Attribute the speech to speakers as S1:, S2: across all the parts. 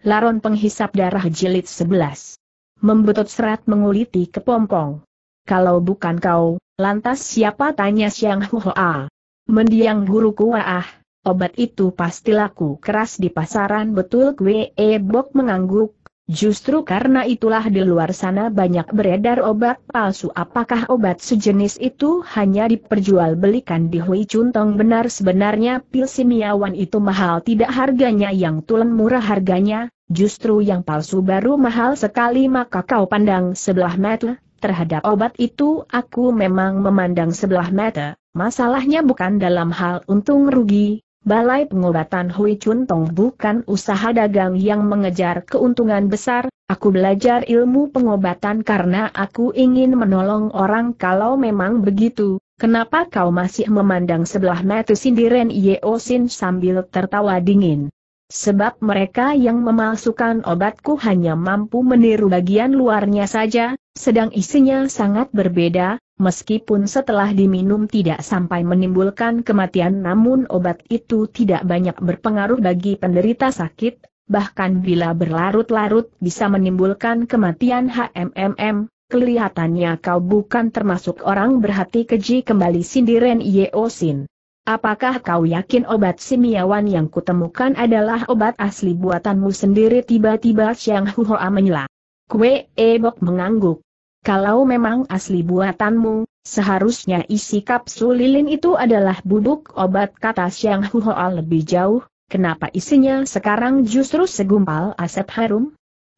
S1: Laron penghisap darah jilid 11. Membutut serat menguliti kepompong. Kalau bukan kau, lantas siapa tanya Siang Huhoa? Mendiang guruku ah, obat itu pasti laku keras di pasaran betul e Bok mengangguk, Justru karena itulah di luar sana banyak beredar obat palsu. Apakah obat sejenis itu hanya diperjualbelikan di Hui Chun Tong? benar sebenarnya pil simiawan itu mahal tidak harganya yang tulen murah harganya, justru yang palsu baru mahal sekali maka kau pandang sebelah mata, terhadap obat itu aku memang memandang sebelah mata, masalahnya bukan dalam hal untung rugi, Balai pengobatan Hui Chun Tong bukan usaha dagang yang mengejar keuntungan besar, aku belajar ilmu pengobatan karena aku ingin menolong orang kalau memang begitu, kenapa kau masih memandang sebelah mata sindiren Yeo Sin sambil tertawa dingin? Sebab mereka yang memalsukan obatku hanya mampu meniru bagian luarnya saja, sedang isinya sangat berbeda, Meskipun setelah diminum tidak sampai menimbulkan kematian namun obat itu tidak banyak berpengaruh bagi penderita sakit, bahkan bila berlarut-larut bisa menimbulkan kematian HMMM, kelihatannya kau bukan termasuk orang berhati keji kembali sindiren Yeosin. Apakah kau yakin obat simiawan yang kutemukan adalah obat asli buatanmu sendiri tiba-tiba Xiang Huhoa menyela. Kue Ebok mengangguk. Kalau memang asli buatanmu, seharusnya isi kapsul lilin itu adalah bubuk obat kata Xiang Huoa lebih jauh, kenapa isinya sekarang justru segumpal asap harum?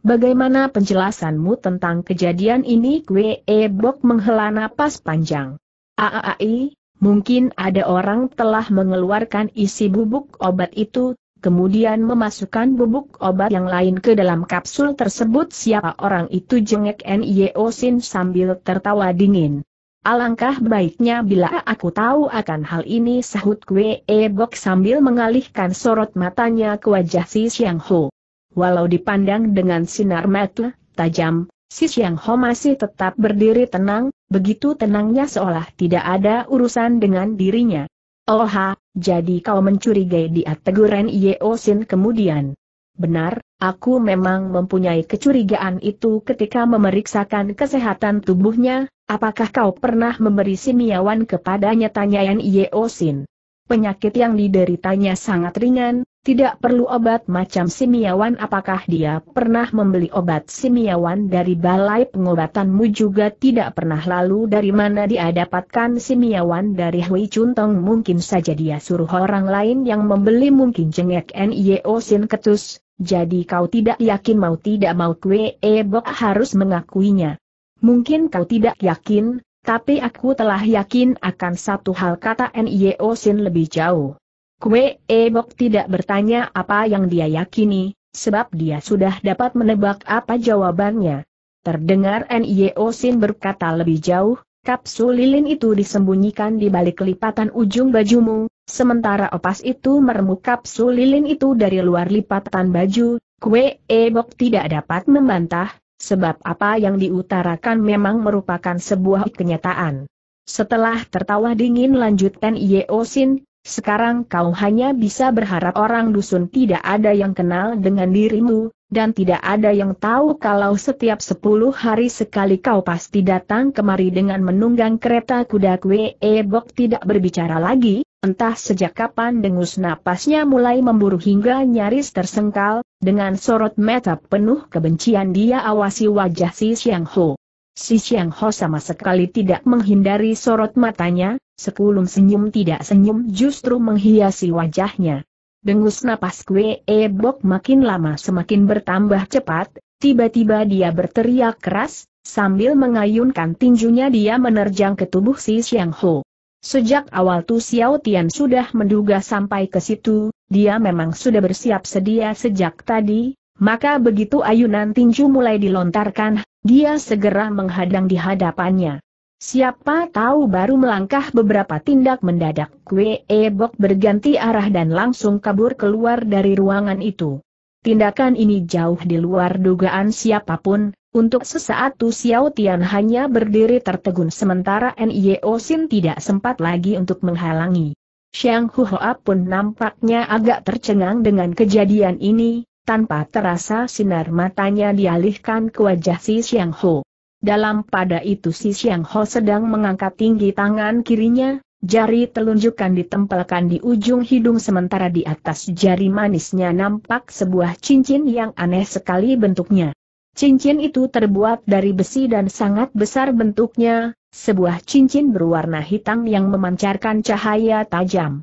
S1: Bagaimana penjelasanmu tentang kejadian ini? Kue Ebok menghela napas panjang. Aai, mungkin ada orang telah mengeluarkan isi bubuk obat itu, kemudian memasukkan bubuk obat yang lain ke dalam kapsul tersebut. Siapa orang itu jengek Nio Sin sambil tertawa dingin. Alangkah baiknya bila aku tahu akan hal ini sahut Kwe Bok sambil mengalihkan sorot matanya ke wajah si Xiang Ho. Walau dipandang dengan sinar mata tajam, si Xiang Ho masih tetap berdiri tenang, begitu tenangnya seolah tidak ada urusan dengan dirinya. Oha, jadi kau mencurigai dia teguran Yeosin kemudian. Benar, aku memang mempunyai kecurigaan itu ketika memeriksakan kesehatan tubuhnya, apakah kau pernah memberi simiawan kepadanya tanyaan Yeosin. Penyakit yang dideritanya sangat ringan, tidak perlu obat macam simiawan apakah dia pernah membeli obat simiawan dari balai pengobatanmu juga tidak pernah lalu dari mana dia dapatkan simiawan dari Hui Chun Tong mungkin saja dia suruh orang lain yang membeli mungkin jengek N.I.O. Sin Ketus, jadi kau tidak yakin mau tidak mau Kue E Bok harus mengakuinya. Mungkin kau tidak yakin, tapi aku telah yakin akan satu hal kata Nio Sin lebih jauh. Kue Ebok tidak bertanya apa yang dia yakini, sebab dia sudah dapat menebak apa jawabannya. Terdengar Nio Sin berkata lebih jauh, kapsul lilin itu disembunyikan di balik lipatan ujung bajumu, sementara opas itu meremuk kapsul lilin itu dari luar lipatan baju, Kue Ebok tidak dapat membantah, sebab apa yang diutarakan memang merupakan sebuah kenyataan. Setelah tertawa dingin lanjutkan Yeosin, sekarang kau hanya bisa berharap orang dusun tidak ada yang kenal dengan dirimu, dan tidak ada yang tahu kalau setiap sepuluh hari sekali kau pasti datang kemari dengan menunggang kereta kuda kue bok tidak berbicara lagi, entah sejak kapan dengus napasnya mulai memburu hingga nyaris tersengkal, dengan sorot mata penuh kebencian dia awasi wajah si Xiang Ho. Si Xiang Ho sama sekali tidak menghindari sorot matanya, sekulum senyum tidak senyum justru menghiasi wajahnya. Dengus napas kue ebok makin lama semakin bertambah cepat, tiba-tiba dia berteriak keras, sambil mengayunkan tinjunya dia menerjang ke tubuh si Xiang Ho. Sejak awal Tu Xiao Tian sudah menduga sampai ke situ, dia memang sudah bersiap sedia sejak tadi, maka begitu ayunan tinju mulai dilontarkan, dia segera menghadang di hadapannya. Siapa tahu baru melangkah beberapa tindak mendadak Kue Ebok berganti arah dan langsung kabur keluar dari ruangan itu. Tindakan ini jauh di luar dugaan siapapun, untuk sesaat Tu Xiao Tian hanya berdiri tertegun sementara Nio Sin tidak sempat lagi untuk menghalangi. Xiang Hua pun nampaknya agak tercengang dengan kejadian ini, tanpa terasa sinar matanya dialihkan ke wajah si Xiang Ho. Dalam pada itu si Xiang Ho sedang mengangkat tinggi tangan kirinya, Jari telunjukkan ditempelkan di ujung hidung sementara di atas jari manisnya nampak sebuah cincin yang aneh sekali bentuknya. Cincin itu terbuat dari besi dan sangat besar bentuknya, sebuah cincin berwarna hitam yang memancarkan cahaya tajam.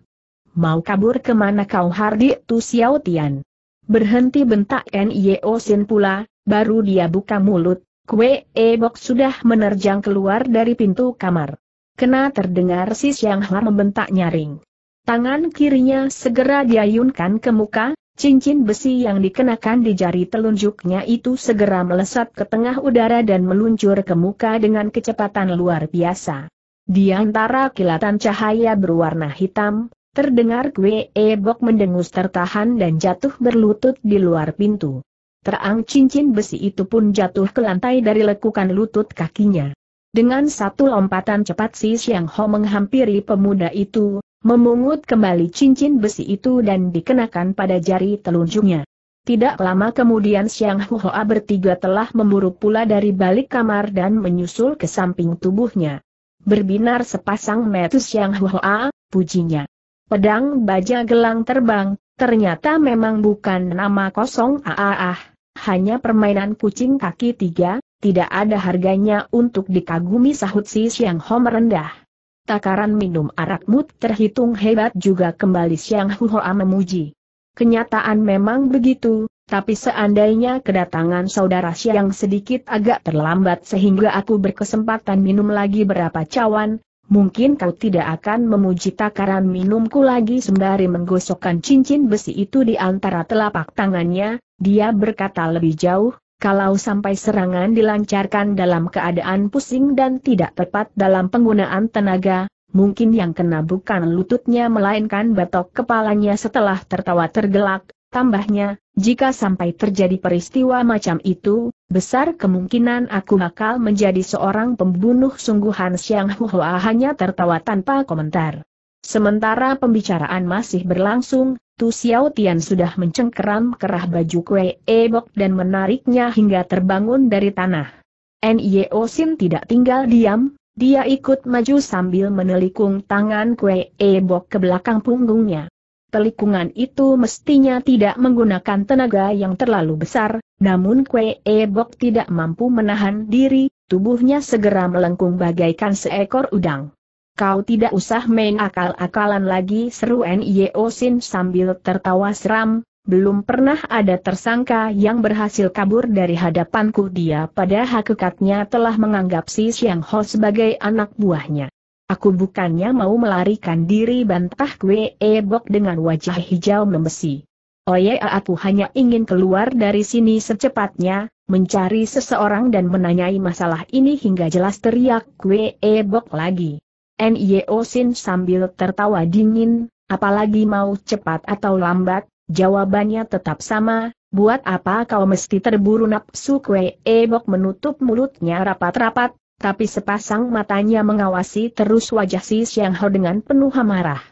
S1: Mau kabur kemana kau Hardik? Tu Xiao Tian? Berhenti bentak Nio Sin pula, baru dia buka mulut, kue Bok sudah menerjang keluar dari pintu kamar. Kena terdengar si yang Hua membentak nyaring. Tangan kirinya segera diayunkan ke muka, Cincin besi yang dikenakan di jari telunjuknya itu segera melesat ke tengah udara dan meluncur ke muka dengan kecepatan luar biasa. Di antara kilatan cahaya berwarna hitam, terdengar Kwe Ebok mendengus tertahan dan jatuh berlutut di luar pintu. Terang cincin besi itu pun jatuh ke lantai dari lekukan lutut kakinya. Dengan satu lompatan cepat si Siang Ho menghampiri pemuda itu, memungut kembali cincin besi itu dan dikenakan pada jari telunjuknya. Tidak lama kemudian Siang Huhoa bertiga telah memburu pula dari balik kamar dan menyusul ke samping tubuhnya. Berbinar sepasang metus Siang Huhoa, pujinya. Pedang baja gelang terbang, ternyata memang bukan nama kosong Aaah, hanya permainan kucing kaki tiga, tidak ada harganya untuk dikagumi sahut si Siang Ho merendah takaran minum arakmu terhitung hebat juga kembali Siang Huhoa memuji. Kenyataan memang begitu, tapi seandainya kedatangan saudara Siang sedikit agak terlambat sehingga aku berkesempatan minum lagi berapa cawan, mungkin kau tidak akan memuji takaran minumku lagi sembari menggosokkan cincin besi itu di antara telapak tangannya, dia berkata lebih jauh, kalau sampai serangan dilancarkan dalam keadaan pusing dan tidak tepat dalam penggunaan tenaga, mungkin yang kena bukan lututnya melainkan batok kepalanya setelah tertawa tergelak, tambahnya, jika sampai terjadi peristiwa macam itu, besar kemungkinan aku bakal menjadi seorang pembunuh sungguhan Siang Huhua hanya tertawa tanpa komentar. Sementara pembicaraan masih berlangsung, Tu Xiao Tian sudah mencengkeram kerah baju kue ebok dan menariknya hingga terbangun dari tanah. N.I.O. Osin tidak tinggal diam, dia ikut maju sambil menelikung tangan kue ebok ke belakang punggungnya. Pelikungan itu mestinya tidak menggunakan tenaga yang terlalu besar, namun kue ebok tidak mampu menahan diri, tubuhnya segera melengkung bagaikan seekor udang. Kau tidak usah main akal-akalan lagi seru Nio Sin sambil tertawa seram, belum pernah ada tersangka yang berhasil kabur dari hadapanku dia pada hakikatnya telah menganggap si Xiang Ho sebagai anak buahnya. Aku bukannya mau melarikan diri bantah kue ebok dengan wajah hijau membesi. Oye oh ya, aku hanya ingin keluar dari sini secepatnya, mencari seseorang dan menanyai masalah ini hingga jelas teriak kue ebok lagi. NIO Sin sambil tertawa dingin, apalagi mau cepat atau lambat, jawabannya tetap sama, buat apa kau mesti terburu nafsu kue ebok menutup mulutnya rapat-rapat, tapi sepasang matanya mengawasi terus wajah si Xiang Ho dengan penuh amarah.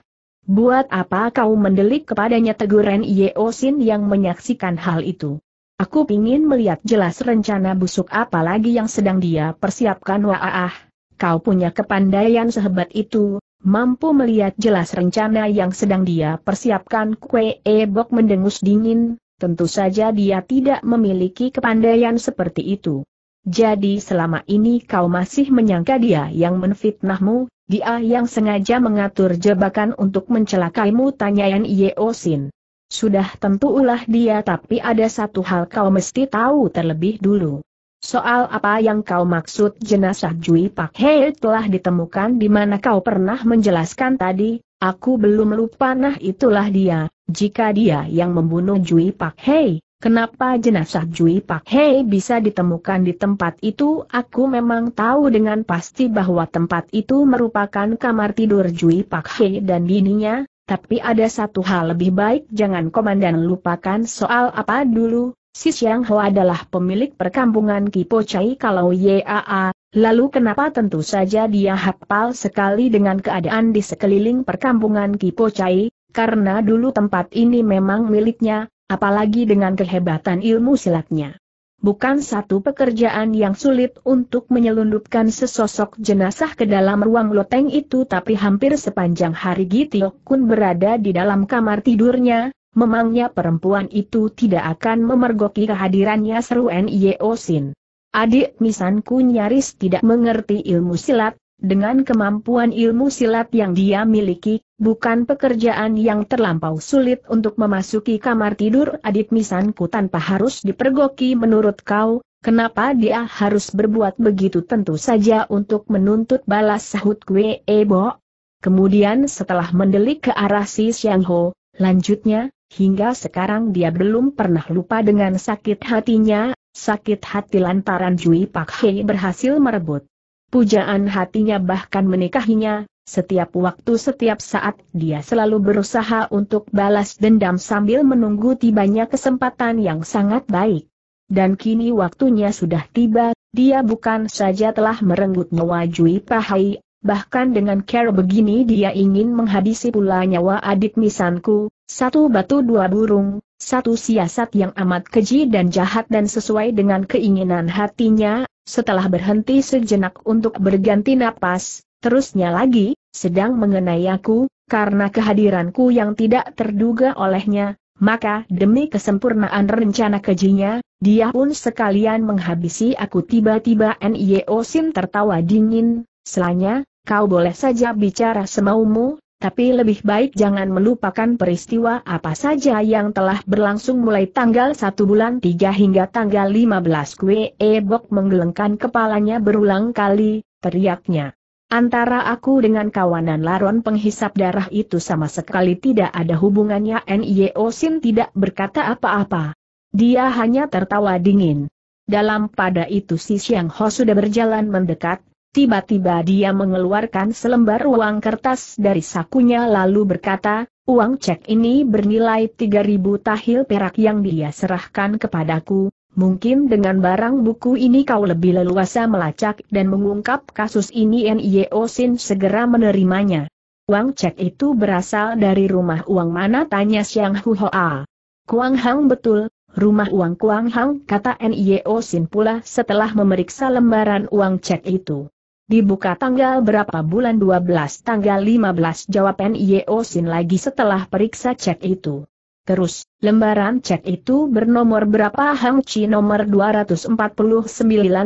S1: Buat apa kau mendelik kepadanya teguran Yeo Sin yang menyaksikan hal itu? Aku ingin melihat jelas rencana busuk apa lagi yang sedang dia persiapkan waah. Ah, ah kau punya kepandaian sehebat itu, mampu melihat jelas rencana yang sedang dia persiapkan Kue Ebok mendengus dingin, tentu saja dia tidak memiliki kepandaian seperti itu. Jadi selama ini kau masih menyangka dia yang menfitnahmu, dia yang sengaja mengatur jebakan untuk mencelakaimu tanyaan Yeosin. Sudah tentu ulah dia tapi ada satu hal kau mesti tahu terlebih dulu. Soal apa yang kau maksud jenazah Jui Pak Hei telah ditemukan di mana kau pernah menjelaskan tadi, aku belum lupa nah itulah dia, jika dia yang membunuh Jui Pak Hei, kenapa jenazah Jui Pak Hei bisa ditemukan di tempat itu aku memang tahu dengan pasti bahwa tempat itu merupakan kamar tidur Jui Pak Hei dan bininya, tapi ada satu hal lebih baik jangan komandan lupakan soal apa dulu, Si Xiang Ho adalah pemilik perkampungan Kipo Chai kalau Yaa, lalu kenapa tentu saja dia hafal sekali dengan keadaan di sekeliling perkampungan Kipo Chai, karena dulu tempat ini memang miliknya, apalagi dengan kehebatan ilmu silatnya. Bukan satu pekerjaan yang sulit untuk menyelundupkan sesosok jenazah ke dalam ruang loteng itu tapi hampir sepanjang hari Gitiok Kun berada di dalam kamar tidurnya, Memangnya perempuan itu tidak akan memergoki kehadirannya seru Nio Sin. Adik misanku nyaris tidak mengerti ilmu silat, dengan kemampuan ilmu silat yang dia miliki, bukan pekerjaan yang terlampau sulit untuk memasuki kamar tidur adik misanku tanpa harus dipergoki menurut kau, kenapa dia harus berbuat begitu tentu saja untuk menuntut balas sahut kue Ebo? Kemudian setelah mendelik ke arah si Xiang Ho, lanjutnya, Hingga sekarang dia belum pernah lupa dengan sakit hatinya, sakit hati lantaran Jui Pak Hei berhasil merebut. Pujaan hatinya bahkan menikahinya, setiap waktu setiap saat dia selalu berusaha untuk balas dendam sambil menunggu tibanya kesempatan yang sangat baik. Dan kini waktunya sudah tiba, dia bukan saja telah merenggut nyawa Jui Pak Pahai, bahkan dengan cara begini dia ingin menghabisi pula nyawa adik misanku, satu batu dua burung, satu siasat yang amat keji dan jahat dan sesuai dengan keinginan hatinya, setelah berhenti sejenak untuk berganti napas, terusnya lagi, sedang mengenai aku, karena kehadiranku yang tidak terduga olehnya, maka demi kesempurnaan rencana kejinya, dia pun sekalian menghabisi aku tiba-tiba Nio Sin tertawa dingin, selanya, kau boleh saja bicara semaumu, tapi lebih baik jangan melupakan peristiwa apa saja yang telah berlangsung mulai tanggal 1 bulan 3 hingga tanggal 15 Kue Ebok menggelengkan kepalanya berulang kali, teriaknya. Antara aku dengan kawanan laron penghisap darah itu sama sekali tidak ada hubungannya N.I.O. Sin tidak berkata apa-apa. Dia hanya tertawa dingin. Dalam pada itu si Yang Ho sudah berjalan mendekat, Tiba-tiba dia mengeluarkan selembar uang kertas dari sakunya lalu berkata, uang cek ini bernilai 3000 tahil perak yang dia serahkan kepadaku, Mungkin dengan barang buku ini kau lebih leluasa melacak dan mengungkap kasus ini NIO Sin segera menerimanya. Uang cek itu berasal dari rumah uang mana tanya Siang Huoa. Kuang Hang betul, rumah uang Kuang Hang kata NIO Sin pula setelah memeriksa lembaran uang cek itu. Dibuka tanggal berapa bulan 12 tanggal 15 jawab NIO Sin lagi setelah periksa cek itu. Terus, lembaran cek itu bernomor berapa Hang Chi nomor 249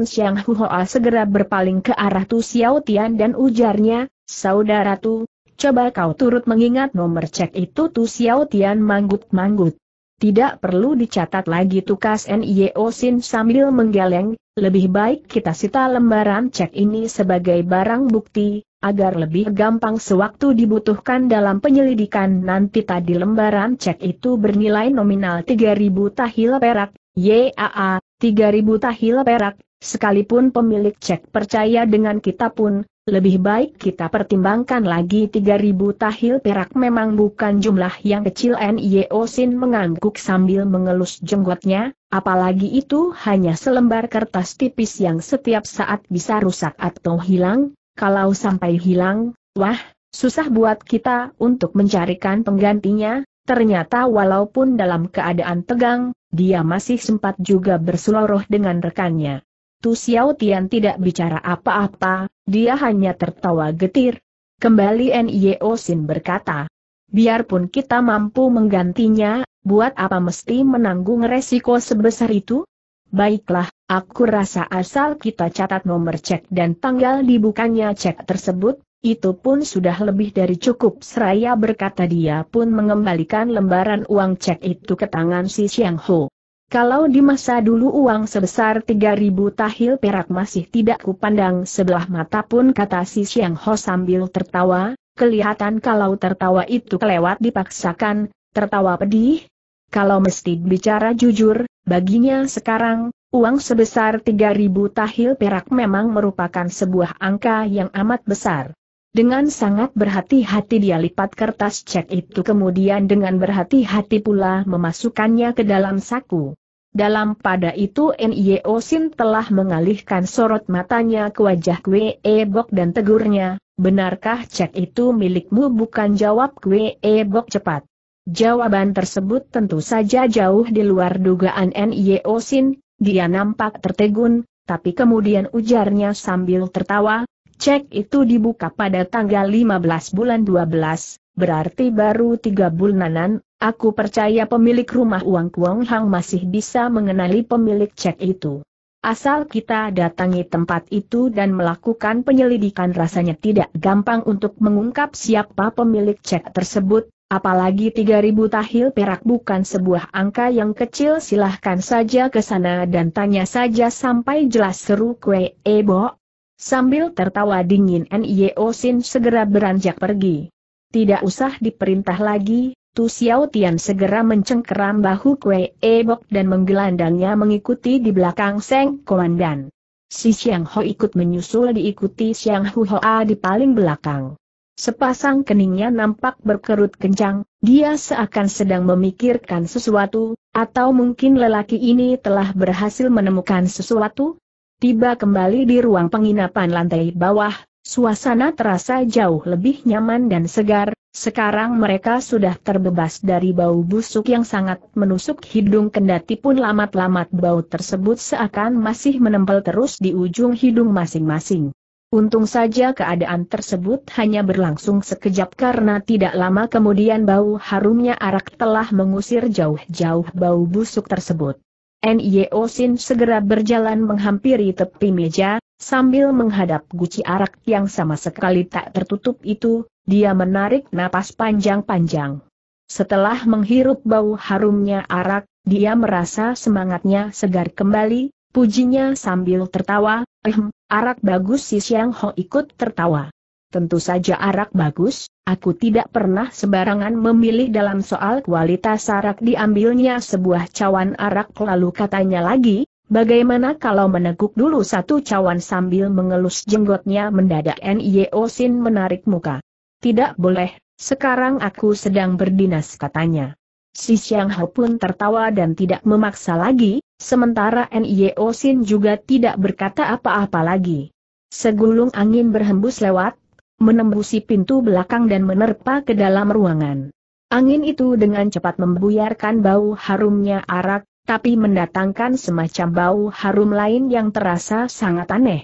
S1: Siang Huhoa segera berpaling ke arah Tu Xiao Tian dan ujarnya, Saudara Tu, coba kau turut mengingat nomor cek itu Tu Xiao Tian manggut-manggut. Tidak perlu dicatat lagi tukas Nio Sin sambil menggeleng, lebih baik kita sita lembaran cek ini sebagai barang bukti, agar lebih gampang sewaktu dibutuhkan dalam penyelidikan nanti tadi lembaran cek itu bernilai nominal 3000 tahil perak, YAA, 3000 tahil perak, sekalipun pemilik cek percaya dengan kita pun, lebih baik kita pertimbangkan lagi 3000 tahil perak memang bukan jumlah yang kecil N.Y.O. Sin mengangguk sambil mengelus jenggotnya, apalagi itu hanya selembar kertas tipis yang setiap saat bisa rusak atau hilang, kalau sampai hilang, wah, susah buat kita untuk mencarikan penggantinya, ternyata walaupun dalam keadaan tegang, dia masih sempat juga berseloroh dengan rekannya. Tu Xiao Tian tidak bicara apa-apa, dia hanya tertawa getir. Kembali Nio Sin berkata, biarpun kita mampu menggantinya, buat apa mesti menanggung resiko sebesar itu? Baiklah, aku rasa asal kita catat nomor cek dan tanggal dibukanya cek tersebut, itu pun sudah lebih dari cukup seraya berkata dia pun mengembalikan lembaran uang cek itu ke tangan si Xiang Ho. Kalau di masa dulu uang sebesar 3.000 tahil perak masih tidak kupandang sebelah mata pun kata si Siang Ho sambil tertawa, kelihatan kalau tertawa itu kelewat dipaksakan, tertawa pedih. Kalau mesti bicara jujur, baginya sekarang, uang sebesar 3.000 tahil perak memang merupakan sebuah angka yang amat besar. Dengan sangat berhati-hati dia lipat kertas cek itu kemudian dengan berhati-hati pula memasukkannya ke dalam saku. Dalam pada itu Nio Sin telah mengalihkan sorot matanya ke wajah Kwe e Bok dan tegurnya, benarkah cek itu milikmu bukan jawab Kwe e Bok cepat. Jawaban tersebut tentu saja jauh di luar dugaan Nio Sin, dia nampak tertegun, tapi kemudian ujarnya sambil tertawa, cek itu dibuka pada tanggal 15 bulan 12, berarti baru tiga bulanan, Aku percaya pemilik rumah uang Kuang Hang masih bisa mengenali pemilik cek itu. Asal kita datangi tempat itu dan melakukan penyelidikan rasanya tidak gampang untuk mengungkap siapa pemilik cek tersebut, apalagi 3000 tahil perak bukan sebuah angka yang kecil silahkan saja ke sana dan tanya saja sampai jelas seru kue ebo. Eh, Sambil tertawa dingin Nio Sin segera beranjak pergi. Tidak usah diperintah lagi, Tu Xiao Tian segera mencengkeram bahu Kue Ebok dan menggelandangnya mengikuti di belakang Seng Komandan. Si Xiang Ho ikut menyusul diikuti Xiang Hu Hoa di paling belakang. Sepasang keningnya nampak berkerut kencang, dia seakan sedang memikirkan sesuatu, atau mungkin lelaki ini telah berhasil menemukan sesuatu? Tiba kembali di ruang penginapan lantai bawah, Suasana terasa jauh lebih nyaman dan segar, sekarang mereka sudah terbebas dari bau busuk yang sangat menusuk hidung kendati pun lamat-lamat bau tersebut seakan masih menempel terus di ujung hidung masing-masing. Untung saja keadaan tersebut hanya berlangsung sekejap karena tidak lama kemudian bau harumnya arak telah mengusir jauh-jauh bau busuk tersebut. NIO Sin segera berjalan menghampiri tepi meja, Sambil menghadap guci arak yang sama sekali tak tertutup itu, dia menarik napas panjang-panjang. Setelah menghirup bau harumnya arak, dia merasa semangatnya segar kembali, pujinya sambil tertawa, ehm, arak bagus si Siang Ho ikut tertawa. Tentu saja arak bagus, aku tidak pernah sembarangan memilih dalam soal kualitas arak diambilnya sebuah cawan arak lalu katanya lagi, Bagaimana kalau meneguk dulu satu cawan sambil mengelus jenggotnya mendadak Nio Sin menarik muka. Tidak boleh, sekarang aku sedang berdinas katanya. Si Xiang Hao pun tertawa dan tidak memaksa lagi, sementara Nio Sin juga tidak berkata apa-apa lagi. Segulung angin berhembus lewat, menembusi pintu belakang dan menerpa ke dalam ruangan. Angin itu dengan cepat membuyarkan bau harumnya arak, tapi mendatangkan semacam bau harum lain yang terasa sangat aneh.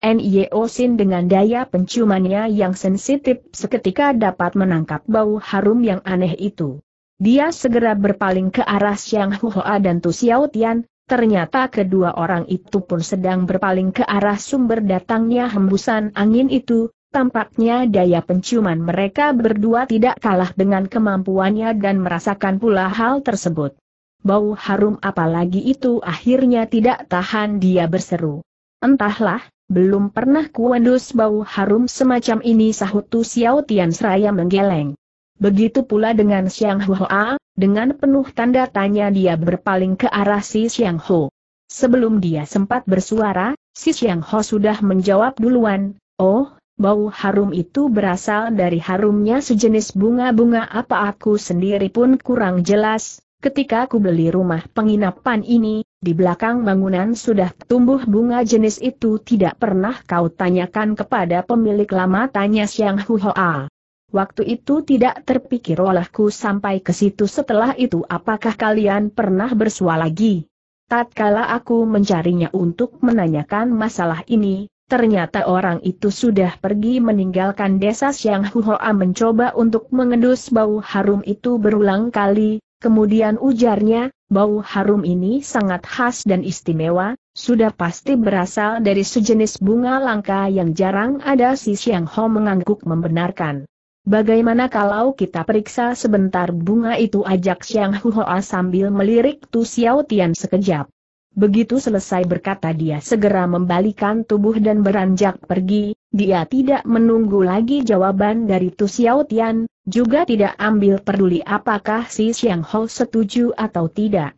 S1: Nio Sin dengan daya penciumannya yang sensitif seketika dapat menangkap bau harum yang aneh itu. Dia segera berpaling ke arah Siang Huhoa dan Tu Xiao Tian, ternyata kedua orang itu pun sedang berpaling ke arah sumber datangnya hembusan angin itu, tampaknya daya penciuman mereka berdua tidak kalah dengan kemampuannya dan merasakan pula hal tersebut bau harum apalagi itu akhirnya tidak tahan dia berseru. Entahlah, belum pernah kuendus bau harum semacam ini sahut Tu Xiao Tian seraya menggeleng. Begitu pula dengan Xiang Hua, dengan penuh tanda tanya dia berpaling ke arah si Xiang Ho. Sebelum dia sempat bersuara, si Xiang Ho sudah menjawab duluan, Oh, bau harum itu berasal dari harumnya sejenis bunga-bunga apa aku sendiri pun kurang jelas, Ketika aku beli rumah penginapan ini, di belakang bangunan sudah tumbuh bunga jenis itu tidak pernah kau tanyakan kepada pemilik lama tanya Siang Huhoa. Waktu itu tidak terpikir olehku sampai ke situ setelah itu apakah kalian pernah bersua lagi? Tatkala aku mencarinya untuk menanyakan masalah ini, ternyata orang itu sudah pergi meninggalkan desa Siang Huhoa mencoba untuk mengendus bau harum itu berulang kali, Kemudian ujarnya, bau harum ini sangat khas dan istimewa, sudah pasti berasal dari sejenis bunga langka yang jarang ada si Xiang Ho mengangguk membenarkan. Bagaimana kalau kita periksa sebentar bunga itu ajak Siang Huoa sambil melirik Tu Xiao Tian sekejap. Begitu selesai berkata dia segera membalikan tubuh dan beranjak pergi, dia tidak menunggu lagi jawaban dari Tu Xiao Tian, juga tidak ambil peduli apakah si Xiang Hou setuju atau tidak.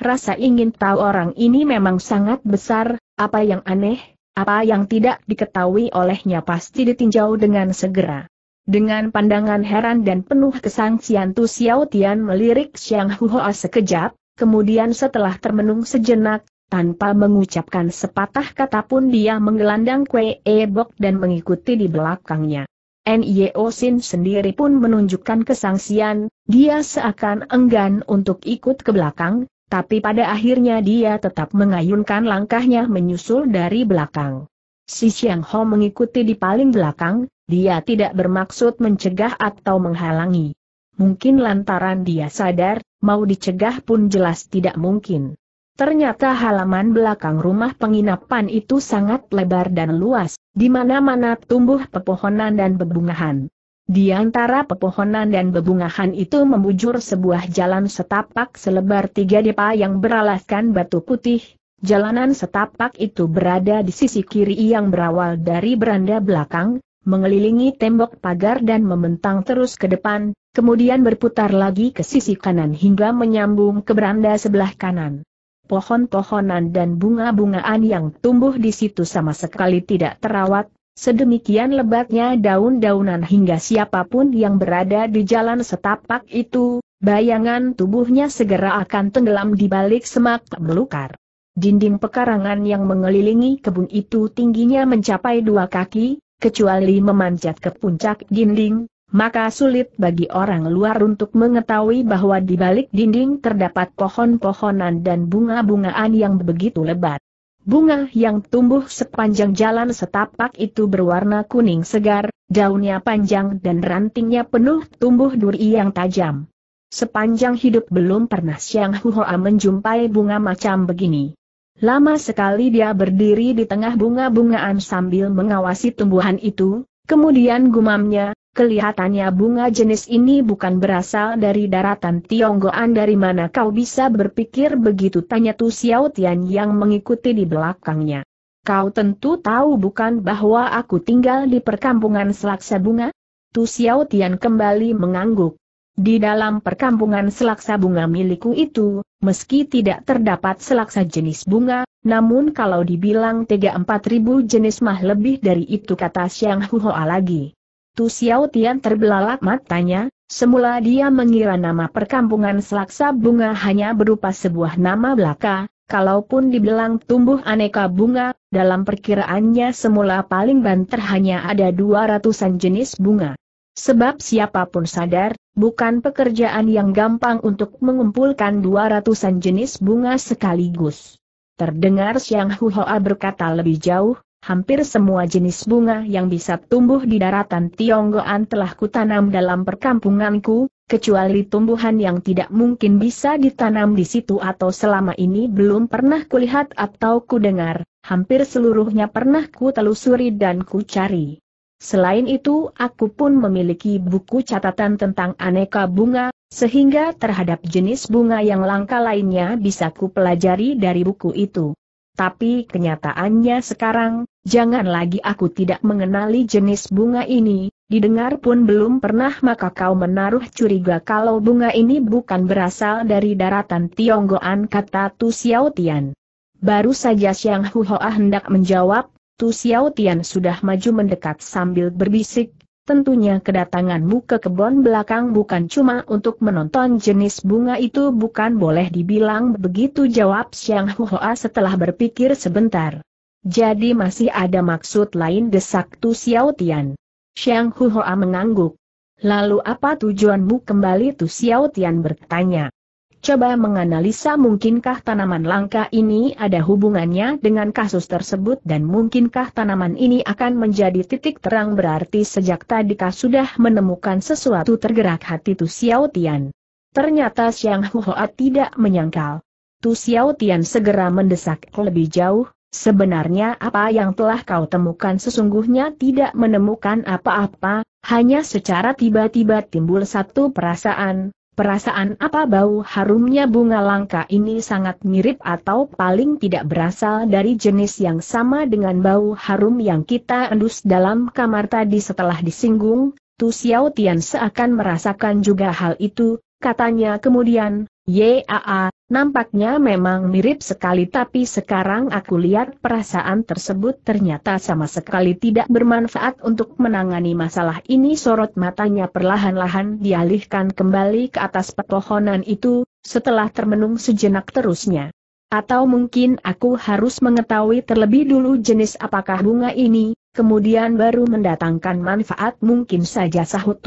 S1: Rasa ingin tahu orang ini memang sangat besar, apa yang aneh, apa yang tidak diketahui olehnya pasti ditinjau dengan segera. Dengan pandangan heran dan penuh kesangsian Tu Xiao Tian melirik Xiang Huoa sekejap, kemudian setelah termenung sejenak, tanpa mengucapkan sepatah kata pun dia menggelandang Kue Ebok dan mengikuti di belakangnya. Nio Sin sendiri pun menunjukkan kesangsian, dia seakan enggan untuk ikut ke belakang, tapi pada akhirnya dia tetap mengayunkan langkahnya menyusul dari belakang. Si Xiang Ho mengikuti di paling belakang, dia tidak bermaksud mencegah atau menghalangi. Mungkin lantaran dia sadar, mau dicegah pun jelas tidak mungkin. Ternyata halaman belakang rumah penginapan itu sangat lebar dan luas, di mana-mana tumbuh pepohonan dan bebungahan. Di antara pepohonan dan bebungahan itu membujur sebuah jalan setapak selebar tiga depa yang beralaskan batu putih. Jalanan setapak itu berada di sisi kiri yang berawal dari beranda belakang, mengelilingi tembok pagar dan membentang terus ke depan, kemudian berputar lagi ke sisi kanan hingga menyambung ke beranda sebelah kanan pohon-pohonan dan bunga-bungaan yang tumbuh di situ sama sekali tidak terawat, sedemikian lebatnya daun-daunan hingga siapapun yang berada di jalan setapak itu, bayangan tubuhnya segera akan tenggelam di balik semak belukar. Dinding pekarangan yang mengelilingi kebun itu tingginya mencapai dua kaki, kecuali memanjat ke puncak dinding, maka sulit bagi orang luar untuk mengetahui bahwa di balik dinding terdapat pohon-pohonan dan bunga-bungaan yang begitu lebat. Bunga yang tumbuh sepanjang jalan setapak itu berwarna kuning segar, daunnya panjang dan rantingnya penuh tumbuh duri yang tajam. Sepanjang hidup belum pernah Siang Huhoa menjumpai bunga macam begini. Lama sekali dia berdiri di tengah bunga-bungaan sambil mengawasi tumbuhan itu, kemudian gumamnya, Kelihatannya bunga jenis ini bukan berasal dari daratan Tionggoan dari mana kau bisa berpikir begitu tanya Tu Xiao Tian yang mengikuti di belakangnya. Kau tentu tahu bukan bahwa aku tinggal di perkampungan Selaksa Bunga? Tu Xiao Tian kembali mengangguk. Di dalam perkampungan Selaksa Bunga milikku itu, meski tidak terdapat selaksa jenis bunga, namun kalau dibilang tiga empat ribu jenis mah lebih dari itu kata Xiang Huo lagi. Tu Xiao Tian terbelalak matanya, semula dia mengira nama perkampungan Selaksa Bunga hanya berupa sebuah nama belaka, kalaupun dibilang tumbuh aneka bunga, dalam perkiraannya semula paling banter hanya ada dua ratusan jenis bunga. Sebab siapapun sadar, bukan pekerjaan yang gampang untuk mengumpulkan dua ratusan jenis bunga sekaligus. Terdengar Siang Huhoa berkata lebih jauh, hampir semua jenis bunga yang bisa tumbuh di daratan Tionggoan telah kutanam dalam perkampunganku, kecuali tumbuhan yang tidak mungkin bisa ditanam di situ atau selama ini belum pernah kulihat atau kudengar, hampir seluruhnya pernah kutelusuri dan kucari. Selain itu aku pun memiliki buku catatan tentang aneka bunga, sehingga terhadap jenis bunga yang langka lainnya bisa ku pelajari dari buku itu tapi kenyataannya sekarang, jangan lagi aku tidak mengenali jenis bunga ini, didengar pun belum pernah maka kau menaruh curiga kalau bunga ini bukan berasal dari daratan Tionggoan kata Tu Xiao Tian. Baru saja Xiang Huoa hendak menjawab, Tu Xiao Tian sudah maju mendekat sambil berbisik, Tentunya kedatanganmu ke kebun belakang bukan cuma untuk menonton jenis bunga itu bukan boleh dibilang begitu jawab Xiang A setelah berpikir sebentar. Jadi masih ada maksud lain desak Tu Xiao Tian. Xiang Hua mengangguk. Lalu apa tujuanmu kembali Tu Xiao Tian bertanya coba menganalisa mungkinkah tanaman langka ini ada hubungannya dengan kasus tersebut dan mungkinkah tanaman ini akan menjadi titik terang berarti sejak tadika sudah menemukan sesuatu tergerak hati Tu Xiao Tian. Ternyata Xiang Huoa tidak menyangkal. Tu Xiao Tian segera mendesak lebih jauh, Sebenarnya apa yang telah kau temukan sesungguhnya tidak menemukan apa-apa, hanya secara tiba-tiba timbul satu perasaan, Perasaan apa bau harumnya bunga langka ini sangat mirip atau paling tidak berasal dari jenis yang sama dengan bau harum yang kita endus dalam kamar tadi setelah disinggung, Tu Xiao Tian seakan merasakan juga hal itu, katanya kemudian, Yaa, Nampaknya memang mirip sekali tapi sekarang aku lihat perasaan tersebut ternyata sama sekali tidak bermanfaat untuk menangani masalah ini sorot matanya perlahan-lahan dialihkan kembali ke atas pepohonan itu, setelah termenung sejenak terusnya. Atau mungkin aku harus mengetahui terlebih dulu jenis apakah bunga ini, kemudian baru mendatangkan manfaat mungkin saja sahut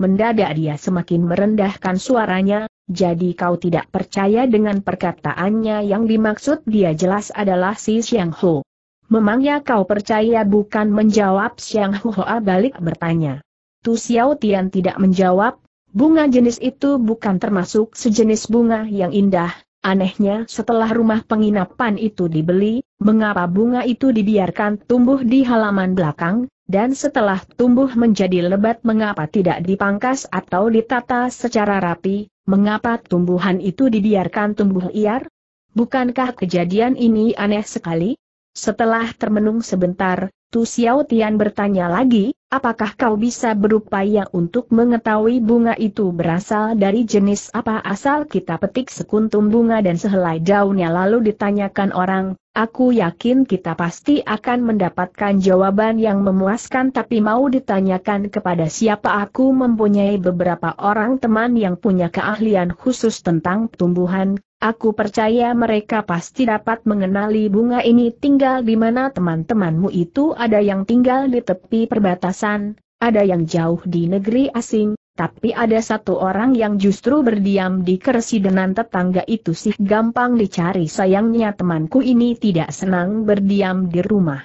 S1: mendadak dia semakin merendahkan suaranya, jadi kau tidak percaya dengan perkataannya yang dimaksud dia jelas adalah si Xiang Ho. Memangnya kau percaya bukan menjawab Xiang Ho balik bertanya. Tu Xiao Tian tidak menjawab, bunga jenis itu bukan termasuk sejenis bunga yang indah, anehnya setelah rumah penginapan itu dibeli, mengapa bunga itu dibiarkan tumbuh di halaman belakang, dan setelah tumbuh menjadi lebat mengapa tidak dipangkas atau ditata secara rapi, Mengapa tumbuhan itu dibiarkan tumbuh liar? Bukankah kejadian ini aneh sekali? Setelah termenung sebentar, Tu Xiao Tian bertanya lagi, apakah kau bisa berupaya untuk mengetahui bunga itu berasal dari jenis apa asal kita petik sekuntum bunga dan sehelai daunnya lalu ditanyakan orang, Aku yakin kita pasti akan mendapatkan jawaban yang memuaskan tapi mau ditanyakan kepada siapa aku mempunyai beberapa orang teman yang punya keahlian khusus tentang tumbuhan, aku percaya mereka pasti dapat mengenali bunga ini tinggal di mana teman-temanmu itu ada yang tinggal di tepi perbatasan, ada yang jauh di negeri asing, tapi ada satu orang yang justru berdiam di keresidenan tetangga itu sih gampang dicari sayangnya temanku ini tidak senang berdiam di rumah.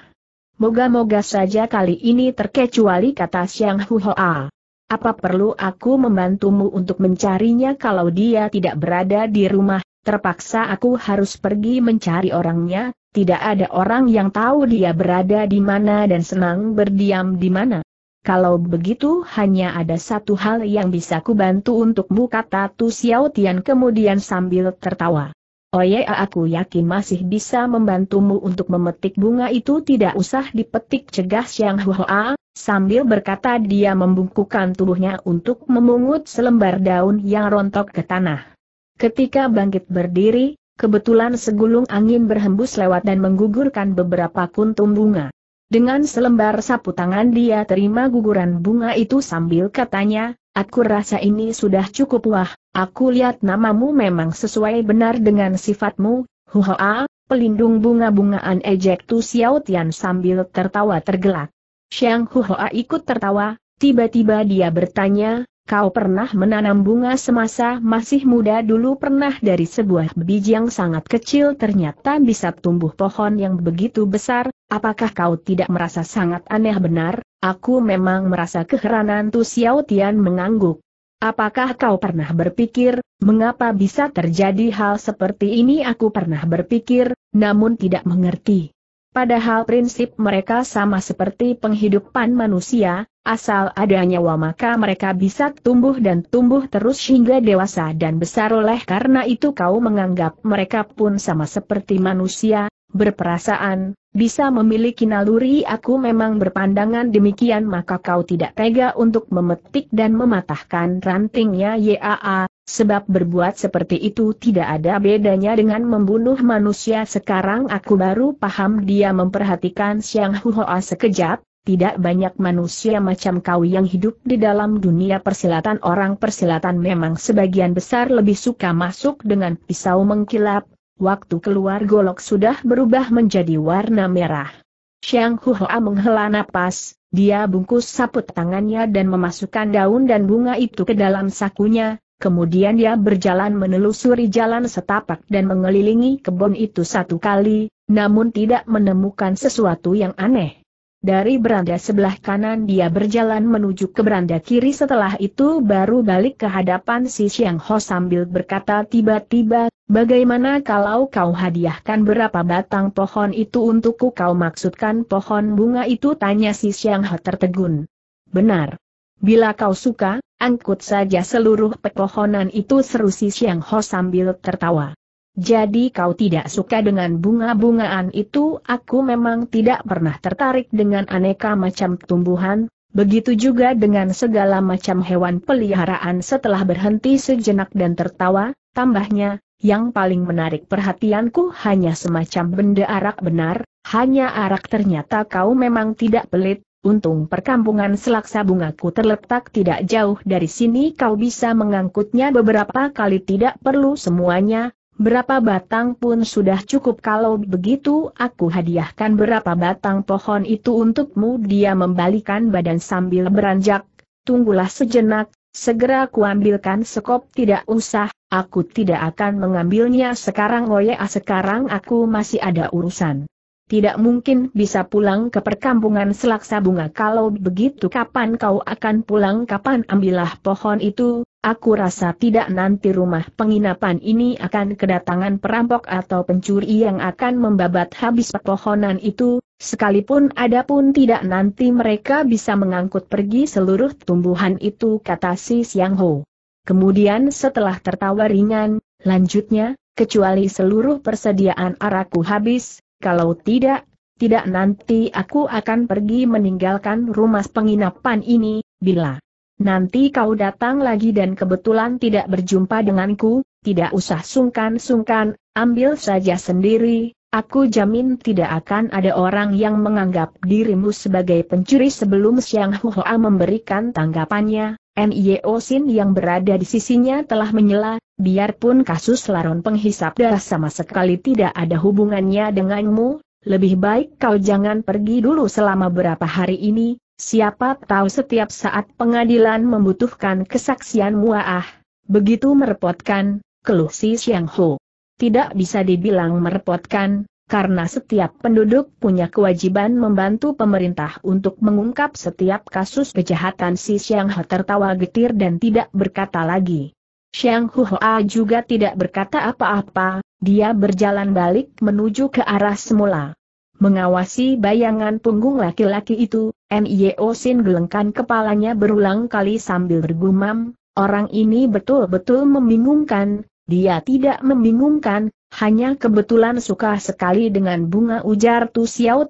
S1: Moga-moga saja kali ini terkecuali kata siang Huhoa. Apa perlu aku membantumu untuk mencarinya kalau dia tidak berada di rumah? Terpaksa aku harus pergi mencari orangnya, tidak ada orang yang tahu dia berada di mana dan senang berdiam di mana. Kalau begitu hanya ada satu hal yang bisa kubantu untukmu kata Tu Xiao Tian kemudian sambil tertawa. Oh ya, aku yakin masih bisa membantumu untuk memetik bunga itu tidak usah dipetik cegah Xiang Hua, sambil berkata dia membungkukkan tubuhnya untuk memungut selembar daun yang rontok ke tanah. Ketika bangkit berdiri, kebetulan segulung angin berhembus lewat dan menggugurkan beberapa kuntum bunga. Dengan selembar sapu tangan dia terima guguran bunga itu sambil katanya, aku rasa ini sudah cukup wah, aku lihat namamu memang sesuai benar dengan sifatmu, huhoa, pelindung bunga-bungaan ejek Tu Xiao Tian sambil tertawa tergelak. Xiang Huhoa ikut tertawa, tiba-tiba dia bertanya, kau pernah menanam bunga semasa masih muda dulu pernah dari sebuah biji yang sangat kecil ternyata bisa tumbuh pohon yang begitu besar, apakah kau tidak merasa sangat aneh benar? Aku memang merasa keheranan Tu Xiao Tian mengangguk. Apakah kau pernah berpikir, mengapa bisa terjadi hal seperti ini? Aku pernah berpikir, namun tidak mengerti. Padahal prinsip mereka sama seperti penghidupan manusia, asal ada nyawa maka mereka bisa tumbuh dan tumbuh terus hingga dewasa dan besar oleh karena itu kau menganggap mereka pun sama seperti manusia, berperasaan, bisa memiliki naluri aku memang berpandangan demikian maka kau tidak tega untuk memetik dan mematahkan rantingnya YAA, Sebab berbuat seperti itu tidak ada bedanya dengan membunuh manusia sekarang aku baru paham dia memperhatikan Siang Huhoa sekejap, tidak banyak manusia macam kau yang hidup di dalam dunia persilatan orang persilatan memang sebagian besar lebih suka masuk dengan pisau mengkilap, waktu keluar golok sudah berubah menjadi warna merah. Siang Huhoa menghela napas, dia bungkus saput tangannya dan memasukkan daun dan bunga itu ke dalam sakunya, Kemudian dia berjalan menelusuri jalan setapak dan mengelilingi kebun itu satu kali, namun tidak menemukan sesuatu yang aneh. Dari beranda sebelah kanan dia berjalan menuju ke beranda kiri setelah itu baru balik ke hadapan si Xiang Ho sambil berkata tiba-tiba, bagaimana kalau kau hadiahkan berapa batang pohon itu untukku kau maksudkan pohon bunga itu tanya si Xiang Ho tertegun. Benar. Bila kau suka, Angkut saja seluruh pepohonan itu seru si Siang Ho sambil tertawa. Jadi kau tidak suka dengan bunga-bungaan itu aku memang tidak pernah tertarik dengan aneka macam tumbuhan, begitu juga dengan segala macam hewan peliharaan setelah berhenti sejenak dan tertawa, tambahnya, yang paling menarik perhatianku hanya semacam benda arak benar, hanya arak ternyata kau memang tidak pelit, Untung perkampungan selaksa bungaku terletak tidak jauh dari sini kau bisa mengangkutnya beberapa kali tidak perlu semuanya, berapa batang pun sudah cukup kalau begitu aku hadiahkan berapa batang pohon itu untukmu dia membalikan badan sambil beranjak, tunggulah sejenak, segera kuambilkan sekop tidak usah, aku tidak akan mengambilnya sekarang oya oh sekarang aku masih ada urusan tidak mungkin bisa pulang ke perkampungan selaksa bunga kalau begitu kapan kau akan pulang kapan ambillah pohon itu, aku rasa tidak nanti rumah penginapan ini akan kedatangan perampok atau pencuri yang akan membabat habis pepohonan itu, sekalipun ada pun tidak nanti mereka bisa mengangkut pergi seluruh tumbuhan itu kata si Siang Ho. Kemudian setelah tertawa ringan, lanjutnya, kecuali seluruh persediaan araku habis, kalau tidak, tidak nanti aku akan pergi meninggalkan rumah penginapan ini, bila nanti kau datang lagi dan kebetulan tidak berjumpa denganku, tidak usah sungkan-sungkan, ambil saja sendiri, aku jamin tidak akan ada orang yang menganggap dirimu sebagai pencuri sebelum Siang Hua memberikan tanggapannya, Nio Sin yang berada di sisinya telah menyela, biarpun kasus laron penghisap darah sama sekali tidak ada hubungannya denganmu, lebih baik kau jangan pergi dulu selama berapa hari ini, siapa tahu setiap saat pengadilan membutuhkan kesaksian muaah, Begitu merepotkan, keluh si Xiang Ho. Tidak bisa dibilang merepotkan, karena setiap penduduk punya kewajiban membantu pemerintah untuk mengungkap setiap kasus kejahatan si Xiang Ho tertawa getir dan tidak berkata lagi. Xiang Huoa juga tidak berkata apa-apa, dia berjalan balik menuju ke arah semula. Mengawasi bayangan punggung laki-laki itu, Nio Sin gelengkan kepalanya berulang kali sambil bergumam, orang ini betul-betul membingungkan, dia tidak membingungkan, hanya kebetulan suka sekali dengan bunga ujar Tu Xiao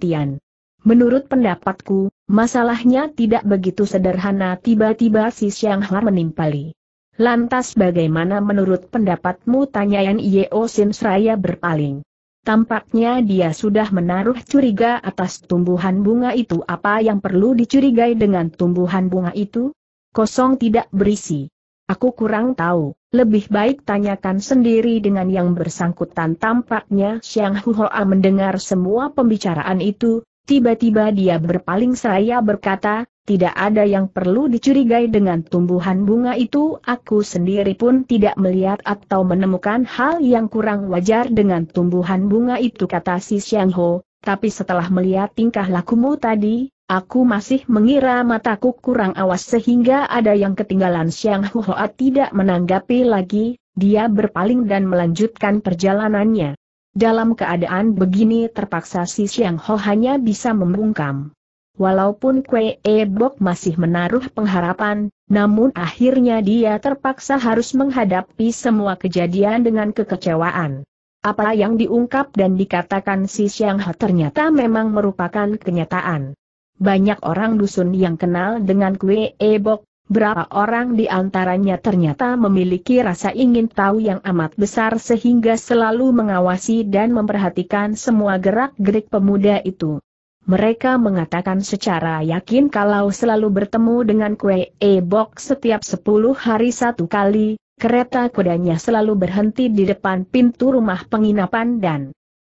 S1: Menurut pendapatku, masalahnya tidak begitu sederhana tiba-tiba si Xiang Har menimpali. Lantas bagaimana menurut pendapatmu tanya Yan Yeo Sin Seraya berpaling. Tampaknya dia sudah menaruh curiga atas tumbuhan bunga itu apa yang perlu dicurigai dengan tumbuhan bunga itu? Kosong tidak berisi. Aku kurang tahu, lebih baik tanyakan sendiri dengan yang bersangkutan tampaknya Siang Hoa mendengar semua pembicaraan itu, tiba-tiba dia berpaling seraya berkata, tidak ada yang perlu dicurigai dengan tumbuhan bunga itu aku sendiri pun tidak melihat atau menemukan hal yang kurang wajar dengan tumbuhan bunga itu kata si Siang Ho, tapi setelah melihat tingkah lakumu tadi, Aku masih mengira mataku kurang awas sehingga ada yang ketinggalan Siang Huhoa tidak menanggapi lagi, dia berpaling dan melanjutkan perjalanannya. Dalam keadaan begini terpaksa si Siang Ho hanya bisa membungkam. Walaupun Kwe E Bok masih menaruh pengharapan, namun akhirnya dia terpaksa harus menghadapi semua kejadian dengan kekecewaan. Apa yang diungkap dan dikatakan si Siang Ho ternyata memang merupakan kenyataan banyak orang dusun yang kenal dengan kue ebok, berapa orang di antaranya ternyata memiliki rasa ingin tahu yang amat besar sehingga selalu mengawasi dan memperhatikan semua gerak-gerik pemuda itu. Mereka mengatakan secara yakin kalau selalu bertemu dengan kue ebok setiap 10 hari satu kali, kereta kudanya selalu berhenti di depan pintu rumah penginapan dan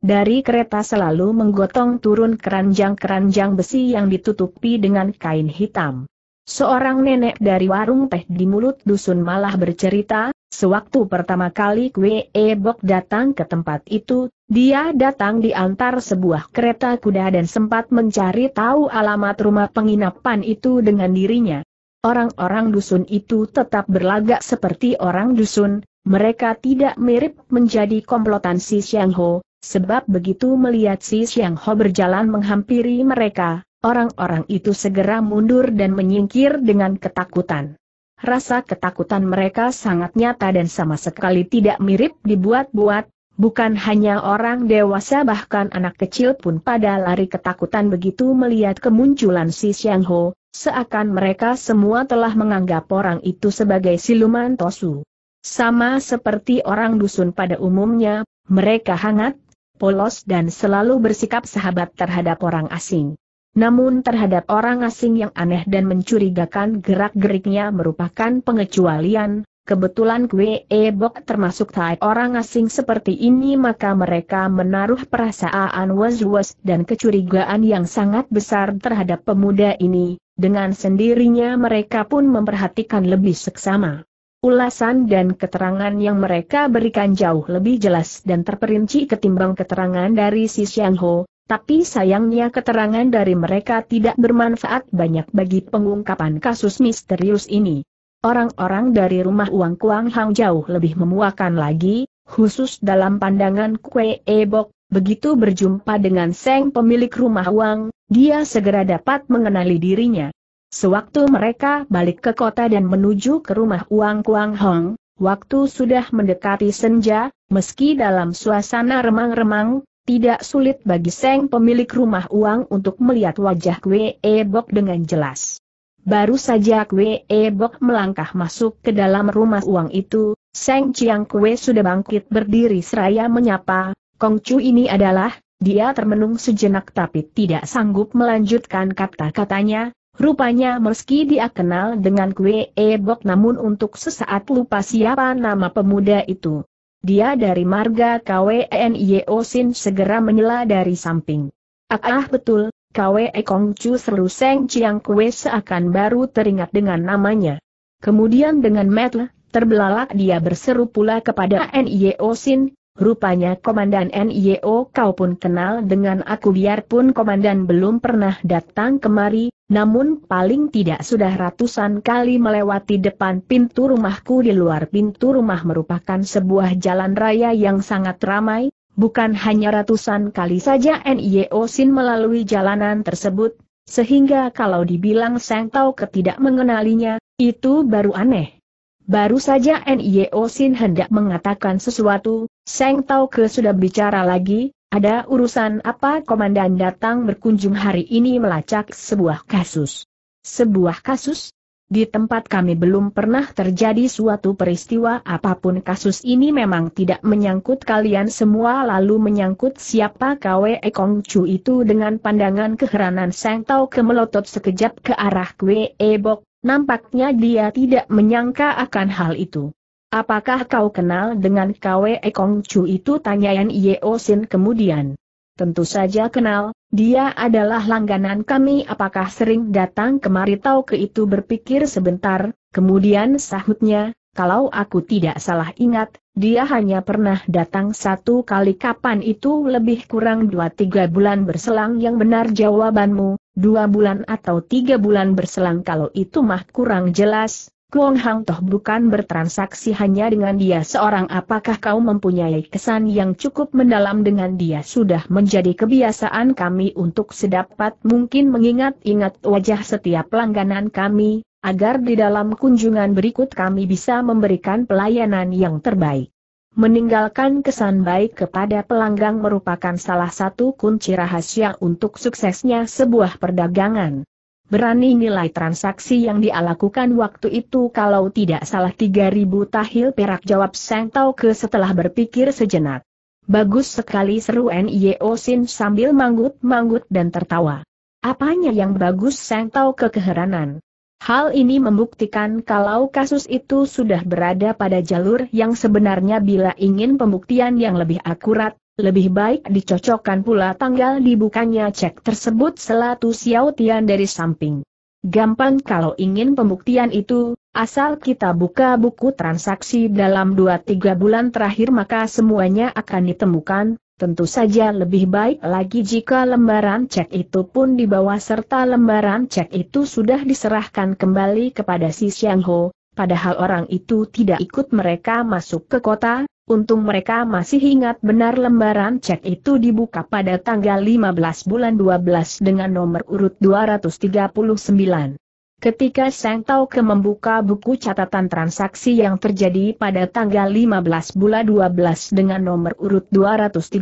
S1: dari kereta selalu menggotong turun keranjang-keranjang besi yang ditutupi dengan kain hitam. Seorang nenek dari warung teh di mulut dusun malah bercerita, sewaktu pertama kali Kwe bok datang ke tempat itu, dia datang di antar sebuah kereta kuda dan sempat mencari tahu alamat rumah penginapan itu dengan dirinya. Orang-orang dusun itu tetap berlagak seperti orang dusun, mereka tidak mirip menjadi komplotan si Xiang Ho, sebab begitu melihat si Xiang Ho berjalan menghampiri mereka, orang-orang itu segera mundur dan menyingkir dengan ketakutan. Rasa ketakutan mereka sangat nyata dan sama sekali tidak mirip dibuat-buat, bukan hanya orang dewasa bahkan anak kecil pun pada lari ketakutan begitu melihat kemunculan si Xiang Ho, seakan mereka semua telah menganggap orang itu sebagai siluman Tosu. Sama seperti orang dusun pada umumnya, mereka hangat, polos dan selalu bersikap sahabat terhadap orang asing. Namun terhadap orang asing yang aneh dan mencurigakan gerak-geriknya merupakan pengecualian, kebetulan Kwe Ebok termasuk type orang asing seperti ini maka mereka menaruh perasaan was-was dan kecurigaan yang sangat besar terhadap pemuda ini, dengan sendirinya mereka pun memperhatikan lebih seksama. Ulasan dan keterangan yang mereka berikan jauh lebih jelas dan terperinci ketimbang keterangan dari si Xiang Ho, tapi sayangnya keterangan dari mereka tidak bermanfaat banyak bagi pengungkapan kasus misterius ini. Orang-orang dari rumah uang Kuang Hang jauh lebih memuakan lagi, khusus dalam pandangan Kue Ebok, begitu berjumpa dengan Seng pemilik rumah uang, dia segera dapat mengenali dirinya. Sewaktu mereka balik ke kota dan menuju ke rumah Uang Kuang Hong, waktu sudah mendekati senja, meski dalam suasana remang-remang, tidak sulit bagi Seng pemilik rumah uang untuk melihat wajah Kwe e Bok dengan jelas. Baru saja Kwe e Bok melangkah masuk ke dalam rumah uang itu, Seng Chiang Kwe sudah bangkit berdiri seraya menyapa, Kong Chu ini adalah, dia termenung sejenak tapi tidak sanggup melanjutkan kata-katanya, Rupanya meski dia kenal dengan Kue Ebok namun untuk sesaat lupa siapa nama pemuda itu. Dia dari marga KWNYO Sin segera menyela dari samping. Ah, ah betul, KWE Kong Chu seru Seng Chiang Kue seakan baru teringat dengan namanya. Kemudian dengan metel, terbelalak dia berseru pula kepada NIO Sin, Rupanya Komandan NIO kau pun kenal dengan aku biarpun Komandan belum pernah datang kemari, namun paling tidak sudah ratusan kali melewati depan pintu rumahku di luar pintu rumah merupakan sebuah jalan raya yang sangat ramai, bukan hanya ratusan kali saja NIO Sin melalui jalanan tersebut, sehingga kalau dibilang Seng Tau ketidak mengenalinya, itu baru aneh. Baru saja NIO Sin hendak mengatakan sesuatu, Seng Tau Ke sudah bicara lagi, ada urusan apa komandan datang berkunjung hari ini melacak sebuah kasus? Sebuah kasus? Di tempat kami belum pernah terjadi suatu peristiwa apapun kasus ini memang tidak menyangkut kalian semua lalu menyangkut siapa Kwe Kong Chu itu dengan pandangan keheranan Sang Tau kemelotot sekejap ke arah Kwe Bok, nampaknya dia tidak menyangka akan hal itu. Apakah kau kenal dengan Kwe kong Chu itu? Tanyaan Yeo Sin kemudian. Tentu saja kenal, dia adalah langganan kami apakah sering datang kemari tahu ke itu berpikir sebentar, kemudian sahutnya, kalau aku tidak salah ingat, dia hanya pernah datang satu kali kapan itu lebih kurang dua tiga bulan berselang yang benar jawabanmu, dua bulan atau tiga bulan berselang kalau itu mah kurang jelas, Kuang Hang Toh bukan bertransaksi hanya dengan dia seorang apakah kau mempunyai kesan yang cukup mendalam dengan dia sudah menjadi kebiasaan kami untuk sedapat mungkin mengingat-ingat wajah setiap langganan kami, agar di dalam kunjungan berikut kami bisa memberikan pelayanan yang terbaik. Meninggalkan kesan baik kepada pelanggan merupakan salah satu kunci rahasia untuk suksesnya sebuah perdagangan berani nilai transaksi yang dia lakukan waktu itu kalau tidak salah 3000 tahil perak jawab Seng Tau Ke setelah berpikir sejenak. Bagus sekali seru Nio Sin sambil manggut-manggut dan tertawa. Apanya yang bagus Seng Tau Ke keheranan. Hal ini membuktikan kalau kasus itu sudah berada pada jalur yang sebenarnya bila ingin pembuktian yang lebih akurat, lebih baik dicocokkan pula tanggal dibukanya cek tersebut selatu Xiao Tian dari samping. Gampang kalau ingin pembuktian itu, asal kita buka buku transaksi dalam 2-3 bulan terakhir maka semuanya akan ditemukan, tentu saja lebih baik lagi jika lembaran cek itu pun dibawa serta lembaran cek itu sudah diserahkan kembali kepada si Xiang Ho, padahal orang itu tidak ikut mereka masuk ke kota, Untung mereka masih ingat benar lembaran cek itu dibuka pada tanggal 15 bulan 12 dengan nomor urut 239. Ketika Sang Tau Ke membuka buku catatan transaksi yang terjadi pada tanggal 15 bulan 12 dengan nomor urut 239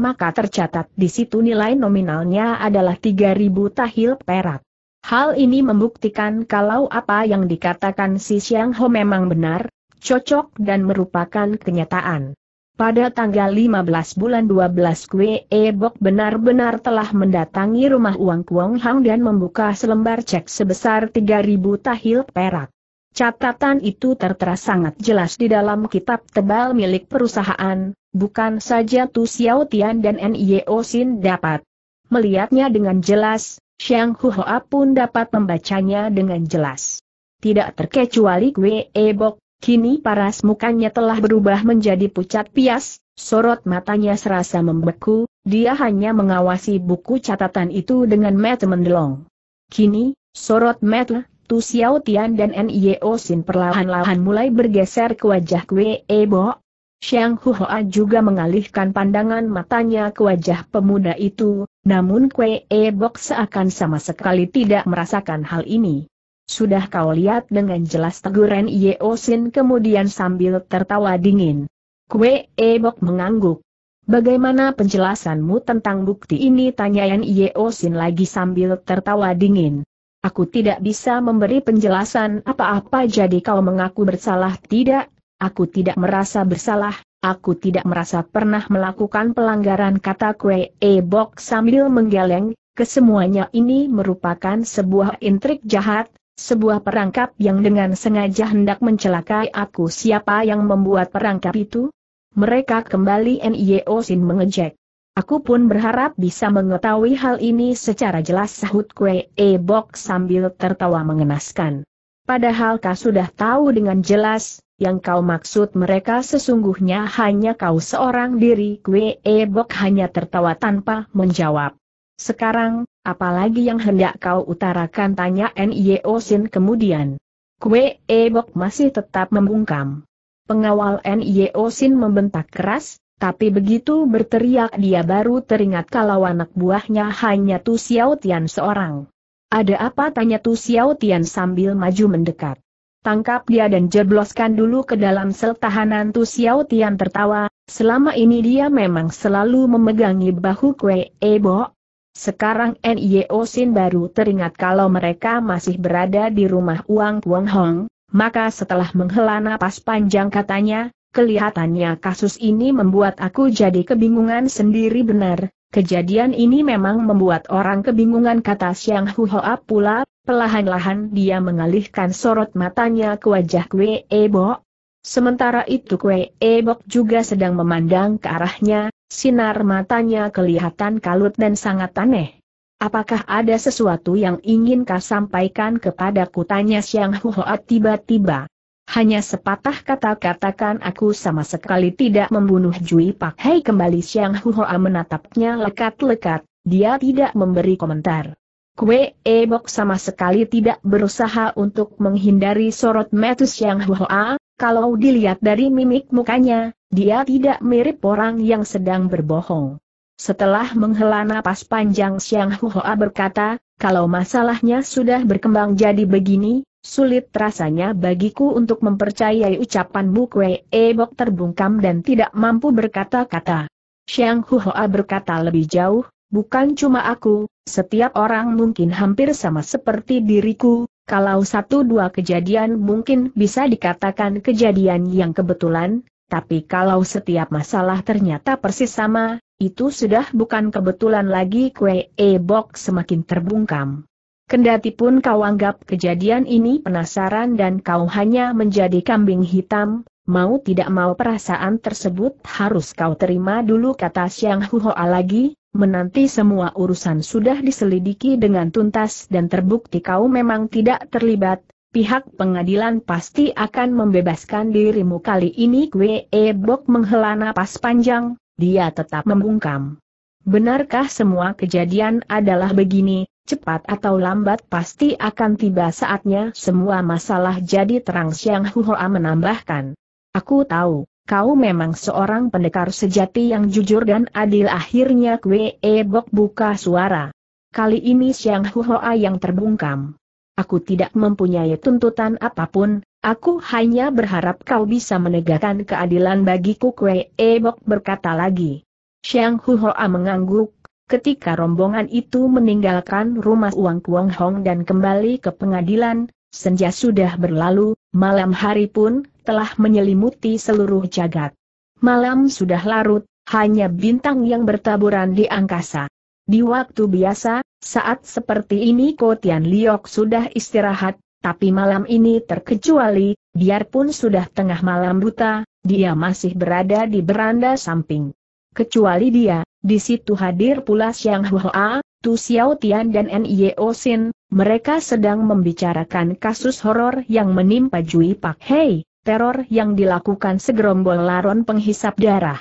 S1: maka tercatat di situ nilai nominalnya adalah 3.000 tahil perak. Hal ini membuktikan kalau apa yang dikatakan si Xiang Ho memang benar, cocok dan merupakan kenyataan. Pada tanggal 15 bulan 12 Kue Ebok benar-benar telah mendatangi rumah Uang Kuang Hang dan membuka selembar cek sebesar 3.000 tahil perak. Catatan itu tertera sangat jelas di dalam kitab tebal milik perusahaan, bukan saja Tu Xiao Tian dan N.I.O. Sin dapat melihatnya dengan jelas, Xiang Huhoa pun dapat membacanya dengan jelas. Tidak terkecuali Kue Ebok, Kini paras mukanya telah berubah menjadi pucat pias, sorot matanya serasa membeku, dia hanya mengawasi buku catatan itu dengan mata mendelong. Kini, sorot mata Tu Xiao Tian dan Nio Sin perlahan-lahan mulai bergeser ke wajah Kue Ebo. Xiang Huoa juga mengalihkan pandangan matanya ke wajah pemuda itu, namun Kue Ebo seakan sama sekali tidak merasakan hal ini. Sudah kau lihat dengan jelas teguran Sin kemudian sambil tertawa dingin. Kue Ebok mengangguk. Bagaimana penjelasanmu tentang bukti ini? Tanyaan Sin lagi sambil tertawa dingin. Aku tidak bisa memberi penjelasan apa-apa jadi kau mengaku bersalah tidak, aku tidak merasa bersalah, aku tidak merasa pernah melakukan pelanggaran kata kue Ebok sambil menggeleng, kesemuanya ini merupakan sebuah intrik jahat, sebuah perangkap yang dengan sengaja hendak mencelakai aku siapa yang membuat perangkap itu? Mereka kembali NIO Sin mengejek. Aku pun berharap bisa mengetahui hal ini secara jelas sahut kue e-bok sambil tertawa mengenaskan. Padahal kau sudah tahu dengan jelas, yang kau maksud mereka sesungguhnya hanya kau seorang diri kue e-bok hanya tertawa tanpa menjawab. Sekarang, apalagi yang hendak kau utarakan tanya Nio Sin kemudian. Kue Ebok masih tetap membungkam. Pengawal Nio Sin membentak keras, tapi begitu berteriak dia baru teringat kalau anak buahnya hanya Tu Xiao Tian seorang. Ada apa tanya Tu Xiao Tian sambil maju mendekat. Tangkap dia dan jebloskan dulu ke dalam sel tahanan Tu Xiao Tian tertawa, selama ini dia memang selalu memegangi bahu Kue Ebo, sekarang NIO Sin baru teringat kalau mereka masih berada di rumah Wang Wang Hong, maka setelah menghela napas panjang katanya, kelihatannya kasus ini membuat aku jadi kebingungan sendiri benar, kejadian ini memang membuat orang kebingungan kata Siang Hoa pula, pelahan-lahan dia mengalihkan sorot matanya ke wajah Kwe Ebo. Sementara itu Kwe Ebo juga sedang memandang ke arahnya, Sinar matanya kelihatan kalut dan sangat aneh. Apakah ada sesuatu yang ingin kau sampaikan kepadaku? Tanya Siang Huhoat tiba-tiba. Hanya sepatah kata katakan aku sama sekali tidak membunuh Jui Pak Hei kembali Siang Huhoa menatapnya lekat-lekat, dia tidak memberi komentar. Kue Ebok sama sekali tidak berusaha untuk menghindari sorot Metus yang hua, kalau dilihat dari mimik mukanya, dia tidak mirip orang yang sedang berbohong. Setelah menghela napas panjang Siang Hoa berkata, kalau masalahnya sudah berkembang jadi begini, sulit rasanya bagiku untuk mempercayai ucapanmu Kue Ebok terbungkam dan tidak mampu berkata-kata. Siang Hoa berkata lebih jauh, bukan cuma aku, setiap orang mungkin hampir sama seperti diriku, kalau satu dua kejadian mungkin bisa dikatakan kejadian yang kebetulan, tapi kalau setiap masalah ternyata persis sama, itu sudah bukan kebetulan lagi kue e-box semakin terbungkam. Kendati pun kau anggap kejadian ini penasaran dan kau hanya menjadi kambing hitam, mau tidak mau perasaan tersebut harus kau terima dulu kata Siang Huo lagi, menanti semua urusan sudah diselidiki dengan tuntas dan terbukti kau memang tidak terlibat, pihak pengadilan pasti akan membebaskan dirimu kali ini Kwe Bok menghela napas panjang, dia tetap membungkam. Benarkah semua kejadian adalah begini, cepat atau lambat pasti akan tiba saatnya semua masalah jadi terang Siang Huhoa menambahkan. Aku tahu, kau memang seorang pendekar sejati yang jujur dan adil akhirnya Kwe e Bok buka suara. Kali ini Siang Huhoa yang terbungkam. Aku tidak mempunyai tuntutan apapun, aku hanya berharap kau bisa menegakkan keadilan bagiku Kwe e Bok berkata lagi. Siang Huhoa mengangguk, ketika rombongan itu meninggalkan rumah Uang Kuang Hong dan kembali ke pengadilan, senja sudah berlalu, malam hari pun, telah menyelimuti seluruh jagat. Malam sudah larut, hanya bintang yang bertaburan di angkasa. Di waktu biasa, saat seperti ini Kotian Liok sudah istirahat, tapi malam ini terkecuali, biarpun sudah tengah malam buta, dia masih berada di beranda samping. Kecuali dia, di situ hadir pula Xiang Hua, Tu Xiao Tian dan N.I.O. Sin, mereka sedang membicarakan kasus horor yang menimpa Jui Pak Hei teror yang dilakukan segerombol laron penghisap darah.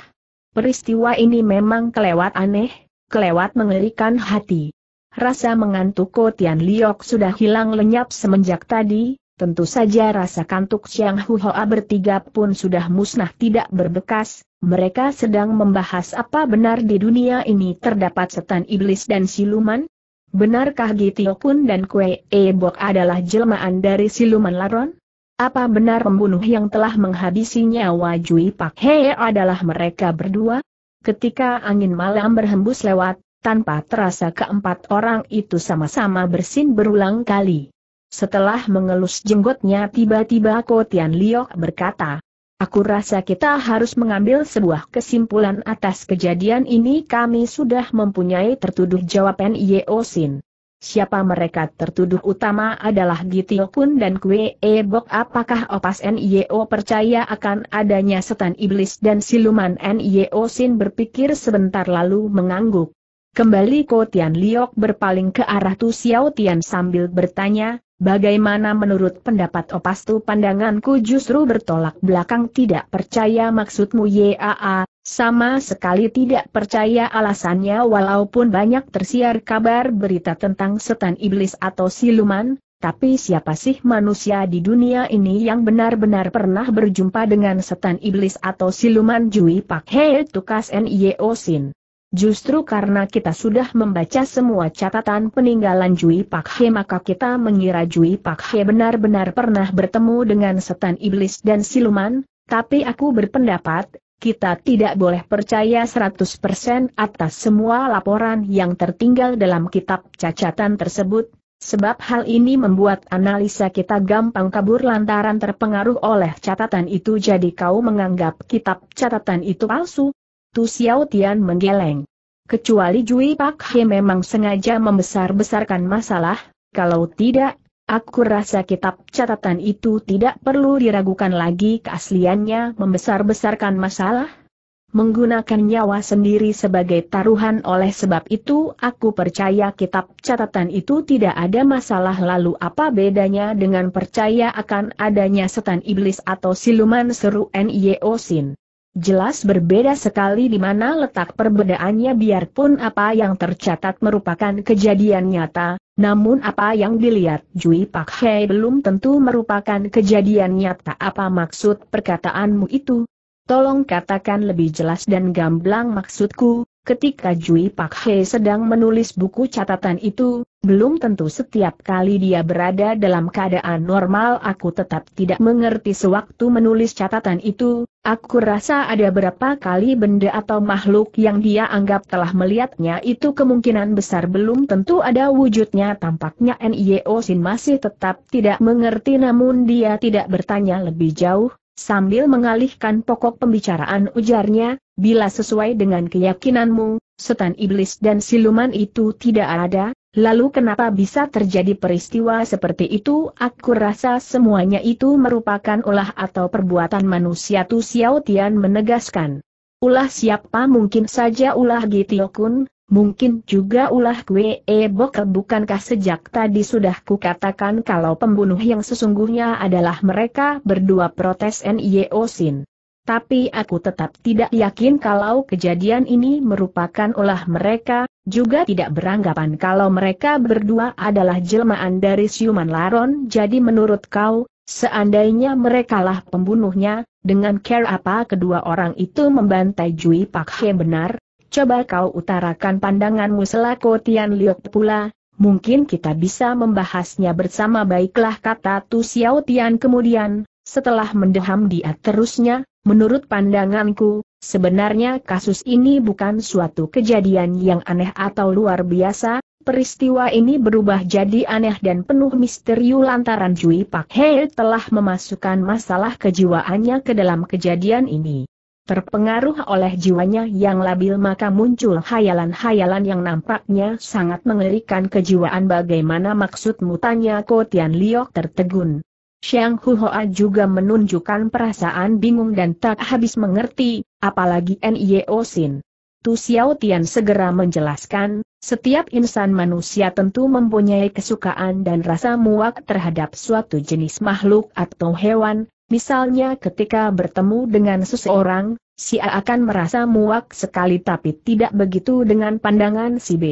S1: Peristiwa ini memang kelewat aneh, kelewat mengerikan hati. Rasa mengantuk Tian Liok sudah hilang lenyap semenjak tadi, tentu saja rasa kantuk Siang Huo Hoa bertiga pun sudah musnah tidak berbekas, mereka sedang membahas apa benar di dunia ini terdapat setan iblis dan siluman? Benarkah Gitiokun dan Kue Ebok adalah jelmaan dari siluman Laron? Apa benar pembunuh yang telah menghabisi nyawa Jui Pak He adalah mereka berdua? Ketika angin malam berhembus lewat, tanpa terasa keempat orang itu sama-sama bersin berulang kali. Setelah mengelus jenggotnya tiba-tiba Tian Liok berkata, Aku rasa kita harus mengambil sebuah kesimpulan atas kejadian ini kami sudah mempunyai tertuduh jawaban Sin. Siapa mereka tertuduh utama adalah Gitio Kun dan Kue Ebok apakah Opas NIO percaya akan adanya setan iblis dan siluman NIO Sin berpikir sebentar lalu mengangguk. Kembali Ko Tian Liok berpaling ke arah Tu Xiao Tian sambil bertanya, Bagaimana menurut pendapat Opastu pandanganku justru bertolak belakang tidak percaya maksudmu YAA, sama sekali tidak percaya alasannya walaupun banyak tersiar kabar berita tentang setan iblis atau siluman, tapi siapa sih manusia di dunia ini yang benar-benar pernah berjumpa dengan setan iblis atau siluman Jui Pak hei Tukas Nio Sin? Justru karena kita sudah membaca semua catatan peninggalan Jui Pak He maka kita mengira Jui Pak He benar-benar pernah bertemu dengan setan iblis dan siluman, tapi aku berpendapat, kita tidak boleh percaya 100% atas semua laporan yang tertinggal dalam kitab cacatan tersebut, sebab hal ini membuat analisa kita gampang kabur lantaran terpengaruh oleh catatan itu jadi kau menganggap kitab catatan itu palsu, Tu Xiao Tian menggeleng. Kecuali Jui Pak He memang sengaja membesar-besarkan masalah, kalau tidak, aku rasa kitab catatan itu tidak perlu diragukan lagi keasliannya membesar-besarkan masalah. Menggunakan nyawa sendiri sebagai taruhan oleh sebab itu aku percaya kitab catatan itu tidak ada masalah lalu apa bedanya dengan percaya akan adanya setan iblis atau siluman seru N.I.O. Sin. Jelas berbeda sekali di mana letak perbedaannya biarpun apa yang tercatat merupakan kejadian nyata, namun apa yang dilihat Jui Pak Hei belum tentu merupakan kejadian nyata apa maksud perkataanmu itu. Tolong katakan lebih jelas dan gamblang maksudku, ketika Jui Pak Hei sedang menulis buku catatan itu, belum tentu setiap kali dia berada dalam keadaan normal aku tetap tidak mengerti sewaktu menulis catatan itu, aku rasa ada berapa kali benda atau makhluk yang dia anggap telah melihatnya itu kemungkinan besar belum tentu ada wujudnya tampaknya NIO Sin masih tetap tidak mengerti namun dia tidak bertanya lebih jauh, Sambil mengalihkan pokok pembicaraan ujarnya, bila sesuai dengan keyakinanmu, setan iblis dan siluman itu tidak ada, Lalu kenapa bisa terjadi peristiwa seperti itu? Aku rasa semuanya itu merupakan ulah atau perbuatan manusia Tu Xiao Tian menegaskan. Ulah siapa mungkin saja ulah Gitiokun? mungkin juga ulah Kwe Ebok bukankah sejak tadi sudah kukatakan kalau pembunuh yang sesungguhnya adalah mereka berdua protes N.I.O. Sin. Tapi aku tetap tidak yakin kalau kejadian ini merupakan ulah mereka, juga tidak beranggapan kalau mereka berdua adalah jelmaan dari siuman laron jadi menurut kau, seandainya merekalah pembunuhnya, dengan care apa kedua orang itu membantai Jui Pak He benar, coba kau utarakan pandanganmu selaku Tian Liok pula, mungkin kita bisa membahasnya bersama baiklah kata Tu Xiao Tian kemudian, setelah mendeham dia terusnya, Menurut pandanganku, sebenarnya kasus ini bukan suatu kejadian yang aneh atau luar biasa, peristiwa ini berubah jadi aneh dan penuh misteri lantaran Jui Pak He telah memasukkan masalah kejiwaannya ke dalam kejadian ini. Terpengaruh oleh jiwanya yang labil maka muncul hayalan-hayalan yang nampaknya sangat mengerikan kejiwaan bagaimana maksudmu tanya Kotian Liok tertegun. Xiang Huoa juga menunjukkan perasaan bingung dan tak habis mengerti, apalagi Nio Sin. Tu Xiao Tian segera menjelaskan, setiap insan manusia tentu mempunyai kesukaan dan rasa muak terhadap suatu jenis makhluk atau hewan, misalnya ketika bertemu dengan seseorang, si A akan merasa muak sekali tapi tidak begitu dengan pandangan si B.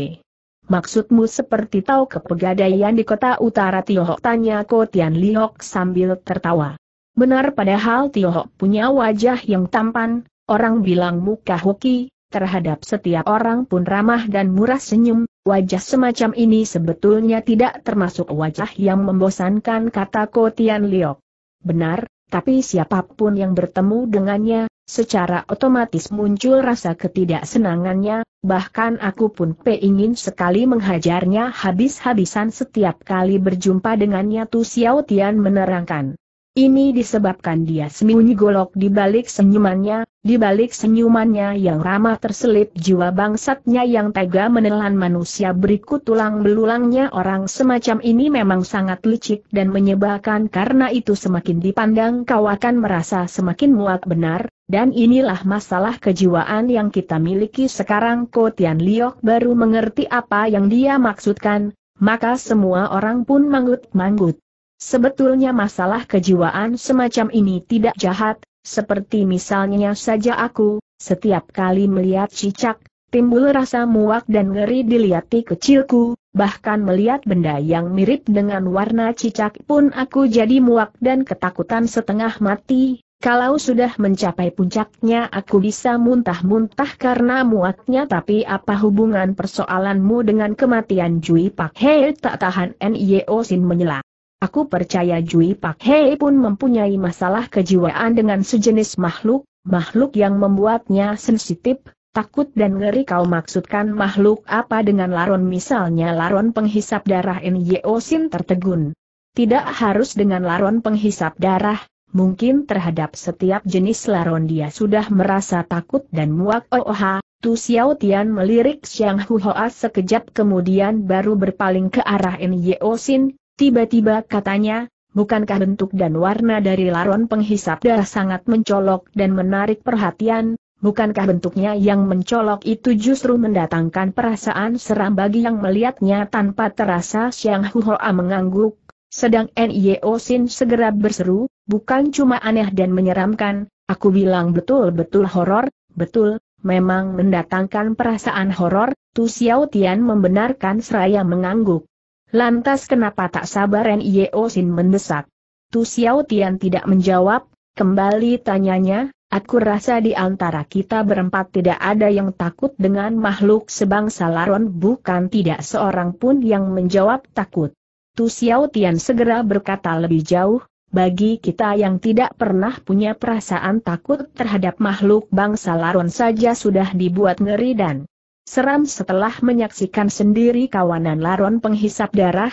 S1: Maksudmu seperti tahu kepegadaian di kota utara Tiohok? tanya Ko Tian Liok sambil tertawa. Benar padahal Tiohok punya wajah yang tampan, orang bilang muka hoki, terhadap setiap orang pun ramah dan murah senyum, wajah semacam ini sebetulnya tidak termasuk wajah yang membosankan kata Ko Tian Liok. Benar, tapi siapapun yang bertemu dengannya, secara otomatis muncul rasa ketidaksenangannya, bahkan aku pun ingin sekali menghajarnya habis-habisan setiap kali berjumpa dengannya Tu Xiao Tian menerangkan. Ini disebabkan dia sembunyi golok di balik senyumannya, di balik senyumannya yang ramah terselip jiwa bangsatnya yang tega menelan manusia berikut tulang belulangnya orang semacam ini memang sangat licik dan menyebalkan karena itu semakin dipandang kau akan merasa semakin muak benar, dan inilah masalah kejiwaan yang kita miliki sekarang Ko Tian Liok baru mengerti apa yang dia maksudkan, maka semua orang pun manggut-manggut. Sebetulnya masalah kejiwaan semacam ini tidak jahat, seperti misalnya saja aku, setiap kali melihat cicak, timbul rasa muak dan ngeri dilihati kecilku, bahkan melihat benda yang mirip dengan warna cicak pun aku jadi muak dan ketakutan setengah mati, kalau sudah mencapai puncaknya aku bisa muntah-muntah karena muatnya tapi apa hubungan persoalanmu dengan kematian Jui Pak Hei tak tahan N.I.O. Sin menyela. Aku percaya Jui Pak Hei pun mempunyai masalah kejiwaan dengan sejenis makhluk, makhluk yang membuatnya sensitif, takut dan ngeri kau maksudkan makhluk apa dengan laron misalnya laron penghisap darah N.I.O. Sin tertegun. Tidak harus dengan laron penghisap darah, mungkin terhadap setiap jenis laron dia sudah merasa takut dan muak oha, oh, oh, Tu Xiao Tian melirik Xiang Huoa sekejap kemudian baru berpaling ke arah N Sin, tiba-tiba katanya, bukankah bentuk dan warna dari laron penghisap darah sangat mencolok dan menarik perhatian, bukankah bentuknya yang mencolok itu justru mendatangkan perasaan seram bagi yang melihatnya tanpa terasa Xiang Huoa mengangguk, sedang NIO Sin segera berseru, bukan cuma aneh dan menyeramkan, aku bilang betul-betul horor, betul, memang mendatangkan perasaan horor, Tu Xiao Tian membenarkan seraya mengangguk. Lantas kenapa tak sabar NIO Sin mendesak? Tu Xiao Tian tidak menjawab, kembali tanyanya, Aku rasa di antara kita berempat tidak ada yang takut dengan makhluk sebangsa Laron bukan tidak seorang pun yang menjawab takut itu Xiao Tian segera berkata lebih jauh, bagi kita yang tidak pernah punya perasaan takut terhadap makhluk bangsa laron saja sudah dibuat ngeri dan seram setelah menyaksikan sendiri kawanan laron penghisap darah,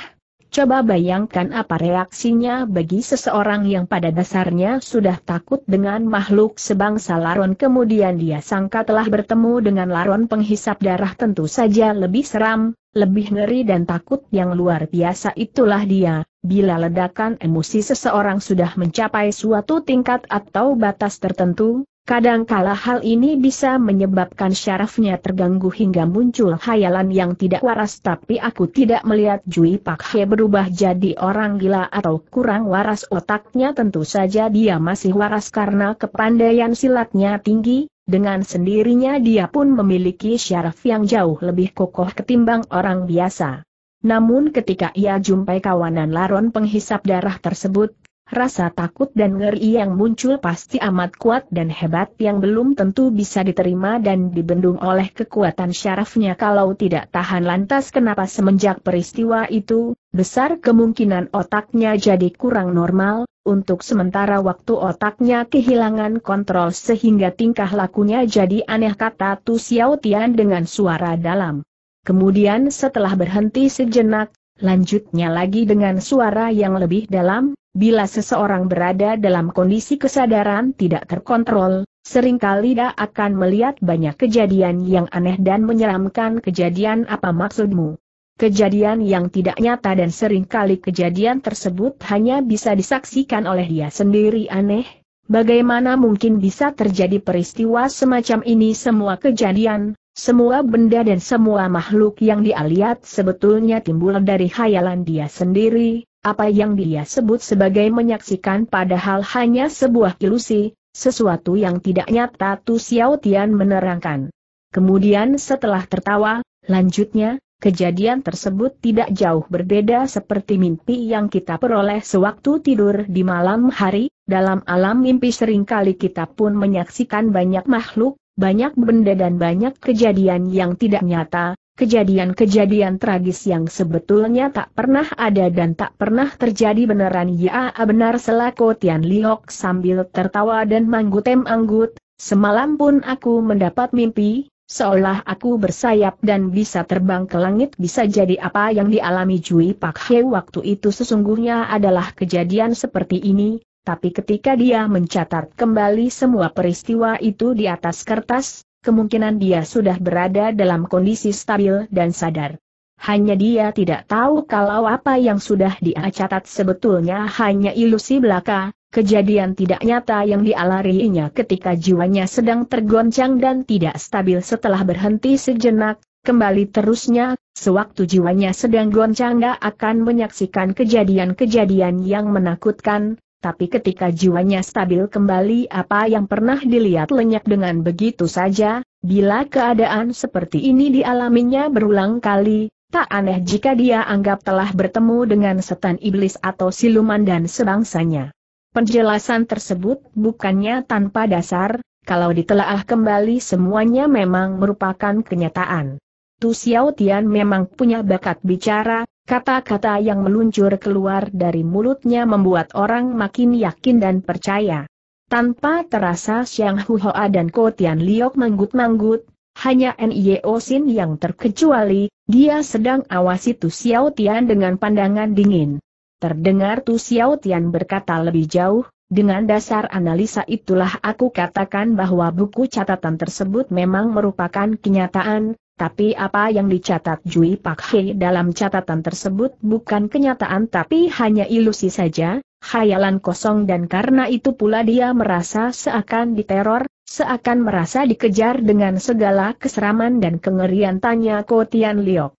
S1: Coba bayangkan apa reaksinya bagi seseorang yang pada dasarnya sudah takut dengan makhluk sebangsa laron kemudian dia sangka telah bertemu dengan laron penghisap darah tentu saja lebih seram, lebih ngeri dan takut yang luar biasa itulah dia, bila ledakan emosi seseorang sudah mencapai suatu tingkat atau batas tertentu, Kadangkala hal ini bisa menyebabkan syarafnya terganggu hingga muncul hayalan yang tidak waras tapi aku tidak melihat Jui Pak He berubah jadi orang gila atau kurang waras otaknya tentu saja dia masih waras karena kepandaian silatnya tinggi, dengan sendirinya dia pun memiliki syaraf yang jauh lebih kokoh ketimbang orang biasa. Namun ketika ia jumpai kawanan laron penghisap darah tersebut, Rasa takut dan ngeri yang muncul pasti amat kuat dan hebat yang belum tentu bisa diterima dan dibendung oleh kekuatan syarafnya kalau tidak tahan lantas kenapa semenjak peristiwa itu, besar kemungkinan otaknya jadi kurang normal, untuk sementara waktu otaknya kehilangan kontrol sehingga tingkah lakunya jadi aneh kata Tu Xiao Tian dengan suara dalam. Kemudian setelah berhenti sejenak, Lanjutnya lagi dengan suara yang lebih dalam, bila seseorang berada dalam kondisi kesadaran tidak terkontrol, seringkali dia akan melihat banyak kejadian yang aneh dan menyeramkan kejadian apa maksudmu. Kejadian yang tidak nyata dan seringkali kejadian tersebut hanya bisa disaksikan oleh dia sendiri aneh, bagaimana mungkin bisa terjadi peristiwa semacam ini semua kejadian, semua benda dan semua makhluk yang dia lihat sebetulnya timbul dari khayalan dia sendiri, apa yang dia sebut sebagai menyaksikan padahal hanya sebuah ilusi, sesuatu yang tidak nyata Tu Xiao Tian menerangkan. Kemudian setelah tertawa, lanjutnya, kejadian tersebut tidak jauh berbeda seperti mimpi yang kita peroleh sewaktu tidur di malam hari, dalam alam mimpi seringkali kita pun menyaksikan banyak makhluk, banyak benda dan banyak kejadian yang tidak nyata, kejadian-kejadian tragis yang sebetulnya tak pernah ada dan tak pernah terjadi beneran ya benar selaku Tian Liok sambil tertawa dan manggutem anggut, semalam pun aku mendapat mimpi, seolah aku bersayap dan bisa terbang ke langit bisa jadi apa yang dialami Jui Pak He waktu itu sesungguhnya adalah kejadian seperti ini, tapi ketika dia mencatat kembali semua peristiwa itu di atas kertas, kemungkinan dia sudah berada dalam kondisi stabil dan sadar. Hanya dia tidak tahu kalau apa yang sudah dia catat sebetulnya hanya ilusi belaka, kejadian tidak nyata yang dialarinya ketika jiwanya sedang tergoncang dan tidak stabil setelah berhenti sejenak, Kembali terusnya, sewaktu jiwanya sedang goncang dia akan menyaksikan kejadian-kejadian yang menakutkan, tapi ketika jiwanya stabil kembali apa yang pernah dilihat lenyap dengan begitu saja, bila keadaan seperti ini dialaminya berulang kali, tak aneh jika dia anggap telah bertemu dengan setan iblis atau siluman dan sebangsanya. Penjelasan tersebut bukannya tanpa dasar, kalau ditelaah kembali semuanya memang merupakan kenyataan. Tu Xiao Tian memang punya bakat bicara, kata-kata yang meluncur keluar dari mulutnya membuat orang makin yakin dan percaya. Tanpa terasa Xiang Hoa dan Ko Tian Liok manggut-manggut, hanya Nio Sin yang terkecuali, dia sedang awasi Tu Xiao Tian dengan pandangan dingin. Terdengar Tu Xiao Tian berkata lebih jauh, dengan dasar analisa itulah aku katakan bahwa buku catatan tersebut memang merupakan kenyataan, tapi apa yang dicatat Jui Pak He dalam catatan tersebut bukan kenyataan tapi hanya ilusi saja, khayalan kosong dan karena itu pula dia merasa seakan diteror, seakan merasa dikejar dengan segala keseraman dan kengerian tanya Tian Liok.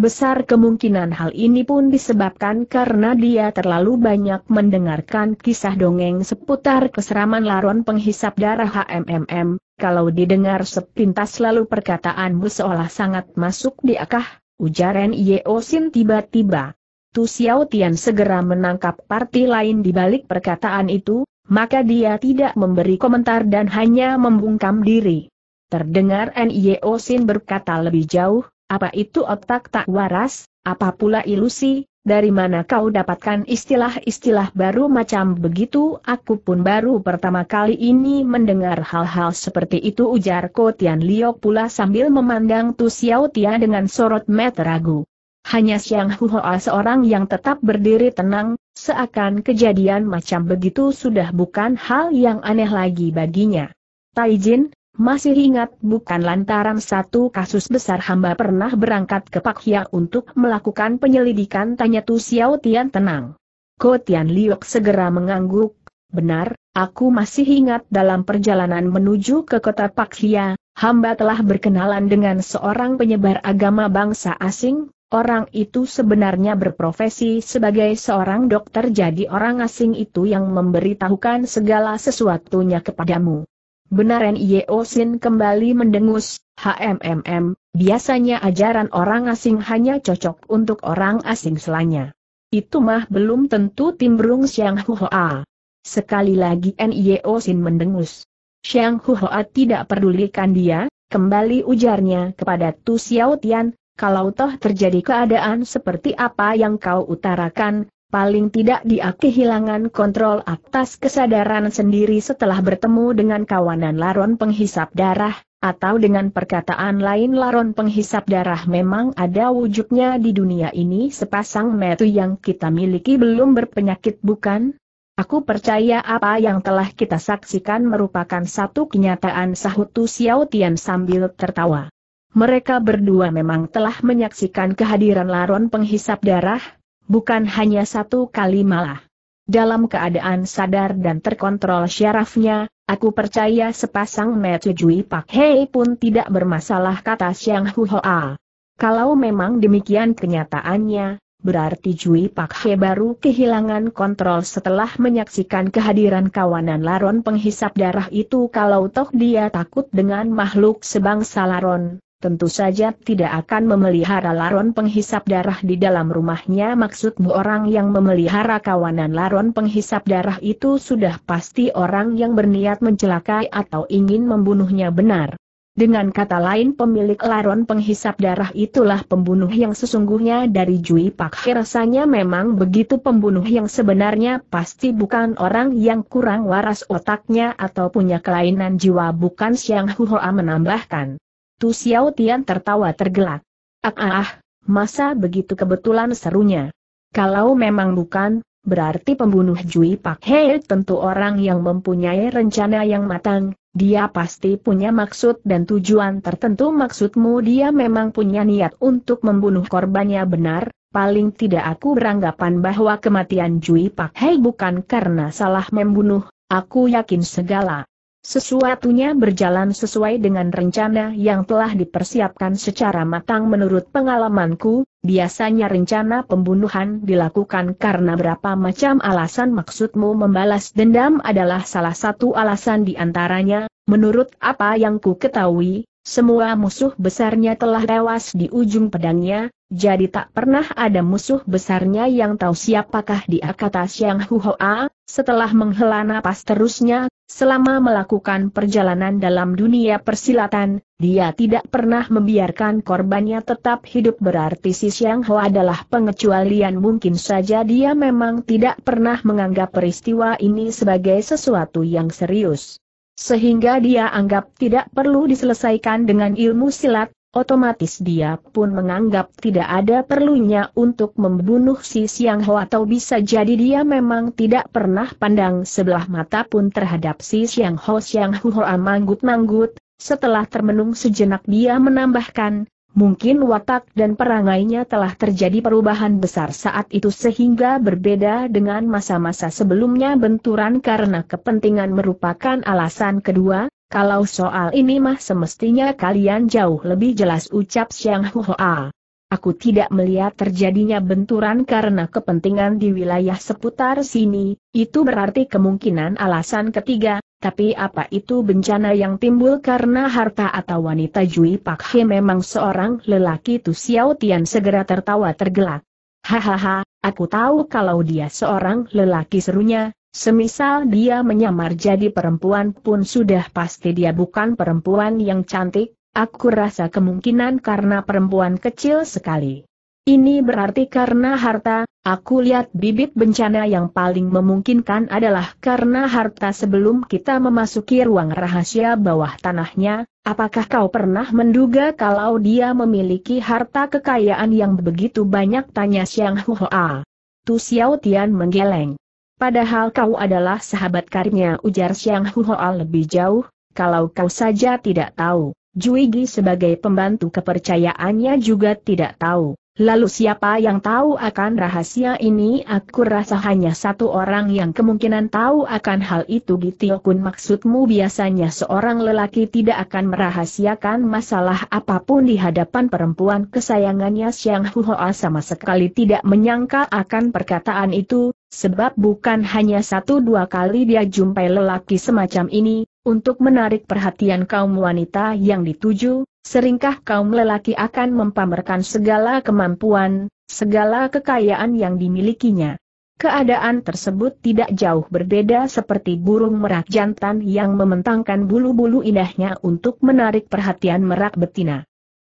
S1: Besar kemungkinan hal ini pun disebabkan karena dia terlalu banyak mendengarkan kisah dongeng seputar keseraman laron penghisap darah HMMM, kalau didengar sepintas lalu perkataanmu seolah sangat masuk di akah, Ujaran Yeo Sin tiba-tiba. Tu Xiao Tian segera menangkap parti lain di balik perkataan itu, maka dia tidak memberi komentar dan hanya membungkam diri. Terdengar Nio Sin berkata lebih jauh, apa itu otak tak waras, apa pula ilusi, dari mana kau dapatkan istilah-istilah baru macam begitu? Aku pun baru pertama kali ini mendengar hal-hal seperti itu ujar Ko Tian Liok pula sambil memandang Tu Xiao Tia dengan sorot mata ragu. Hanya Siang Huoa seorang yang tetap berdiri tenang, seakan kejadian macam begitu sudah bukan hal yang aneh lagi baginya. Taijin, masih ingat bukan lantaran satu kasus besar hamba pernah berangkat ke Pakhia untuk melakukan penyelidikan tanya Tu Xiao Tian tenang. Ko Tian Liok segera mengangguk, benar, aku masih ingat dalam perjalanan menuju ke kota Hia, hamba telah berkenalan dengan seorang penyebar agama bangsa asing, orang itu sebenarnya berprofesi sebagai seorang dokter jadi orang asing itu yang memberitahukan segala sesuatunya kepadamu. Benaran Nio Sin kembali mendengus, HMMM, biasanya ajaran orang asing hanya cocok untuk orang asing selanya. Itu mah belum tentu timbrung Siang Huhoa. Sekali lagi Nio Sin mendengus. Siang Huhoa tidak pedulikan dia, kembali ujarnya kepada Tu Xiao Tian, kalau toh terjadi keadaan seperti apa yang kau utarakan, paling tidak dia kehilangan kontrol atas kesadaran sendiri setelah bertemu dengan kawanan laron penghisap darah, atau dengan perkataan lain laron penghisap darah memang ada wujudnya di dunia ini sepasang metu yang kita miliki belum berpenyakit bukan? Aku percaya apa yang telah kita saksikan merupakan satu kenyataan sahut Xiao Tian sambil tertawa. Mereka berdua memang telah menyaksikan kehadiran laron penghisap darah, bukan hanya satu kali malah. Dalam keadaan sadar dan terkontrol syarafnya, aku percaya sepasang Jui Pak Hei pun tidak bermasalah kata Huo Huhoa. Kalau memang demikian kenyataannya, berarti Jui Pak He baru kehilangan kontrol setelah menyaksikan kehadiran kawanan laron penghisap darah itu kalau toh dia takut dengan makhluk sebangsa laron, tentu saja tidak akan memelihara laron penghisap darah di dalam rumahnya maksudmu orang yang memelihara kawanan laron penghisap darah itu sudah pasti orang yang berniat mencelakai atau ingin membunuhnya benar. Dengan kata lain pemilik laron penghisap darah itulah pembunuh yang sesungguhnya dari Jui Pak He rasanya memang begitu pembunuh yang sebenarnya pasti bukan orang yang kurang waras otaknya atau punya kelainan jiwa bukan Siang Huhoa menambahkan. Tu Xiao Tian tertawa tergelak. Ah, ah, ah, masa begitu kebetulan serunya. Kalau memang bukan, berarti pembunuh Jui Pak Hei tentu orang yang mempunyai rencana yang matang, dia pasti punya maksud dan tujuan tertentu maksudmu dia memang punya niat untuk membunuh korbannya benar, paling tidak aku beranggapan bahwa kematian Jui Pak Hei bukan karena salah membunuh, aku yakin segala. Sesuatunya berjalan sesuai dengan rencana yang telah dipersiapkan secara matang menurut pengalamanku, biasanya rencana pembunuhan dilakukan karena berapa macam alasan maksudmu membalas dendam adalah salah satu alasan di antaranya, menurut apa yang ku ketahui, semua musuh besarnya telah tewas di ujung pedangnya, jadi tak pernah ada musuh besarnya yang tahu siapakah dia kata Xiang Huhoa, setelah menghela napas terusnya, selama melakukan perjalanan dalam dunia persilatan, dia tidak pernah membiarkan korbannya tetap hidup berarti si Siang adalah pengecualian mungkin saja dia memang tidak pernah menganggap peristiwa ini sebagai sesuatu yang serius. Sehingga dia anggap tidak perlu diselesaikan dengan ilmu silat, otomatis dia pun menganggap tidak ada perlunya untuk membunuh si Siang Ho atau bisa jadi dia memang tidak pernah pandang sebelah mata pun terhadap si Siang Ho Siang Ho manggut-manggut, setelah termenung sejenak dia menambahkan, Mungkin watak dan perangainya telah terjadi perubahan besar saat itu sehingga berbeda dengan masa-masa sebelumnya benturan karena kepentingan merupakan alasan kedua, kalau soal ini mah semestinya kalian jauh lebih jelas ucap Xiang Huoa. Aku tidak melihat terjadinya benturan karena kepentingan di wilayah seputar sini, itu berarti kemungkinan alasan ketiga, tapi apa itu bencana yang timbul karena harta atau wanita Jui Pak He memang seorang lelaki Tu Xiao Tian segera tertawa tergelak. Hahaha, aku tahu kalau dia seorang lelaki serunya, semisal dia menyamar jadi perempuan pun sudah pasti dia bukan perempuan yang cantik, aku rasa kemungkinan karena perempuan kecil sekali. Ini berarti karena harta, aku lihat bibit bencana yang paling memungkinkan adalah karena harta sebelum kita memasuki ruang rahasia bawah tanahnya, apakah kau pernah menduga kalau dia memiliki harta kekayaan yang begitu banyak tanya Siang Hua. Tu Xiao Tian menggeleng. Padahal kau adalah sahabat karibnya ujar Siang Hua lebih jauh, kalau kau saja tidak tahu, Juigi sebagai pembantu kepercayaannya juga tidak tahu. Lalu siapa yang tahu akan rahasia ini? Aku rasa hanya satu orang yang kemungkinan tahu akan hal itu Gitu. Kun maksudmu biasanya seorang lelaki tidak akan merahasiakan masalah apapun di hadapan perempuan kesayangannya Siang Huhoa sama sekali tidak menyangka akan perkataan itu, sebab bukan hanya satu dua kali dia jumpai lelaki semacam ini, untuk menarik perhatian kaum wanita yang dituju, Seringkah kaum lelaki akan mempamerkan segala kemampuan, segala kekayaan yang dimilikinya? Keadaan tersebut tidak jauh berbeda seperti burung merak jantan yang mementangkan bulu-bulu indahnya untuk menarik perhatian merak betina.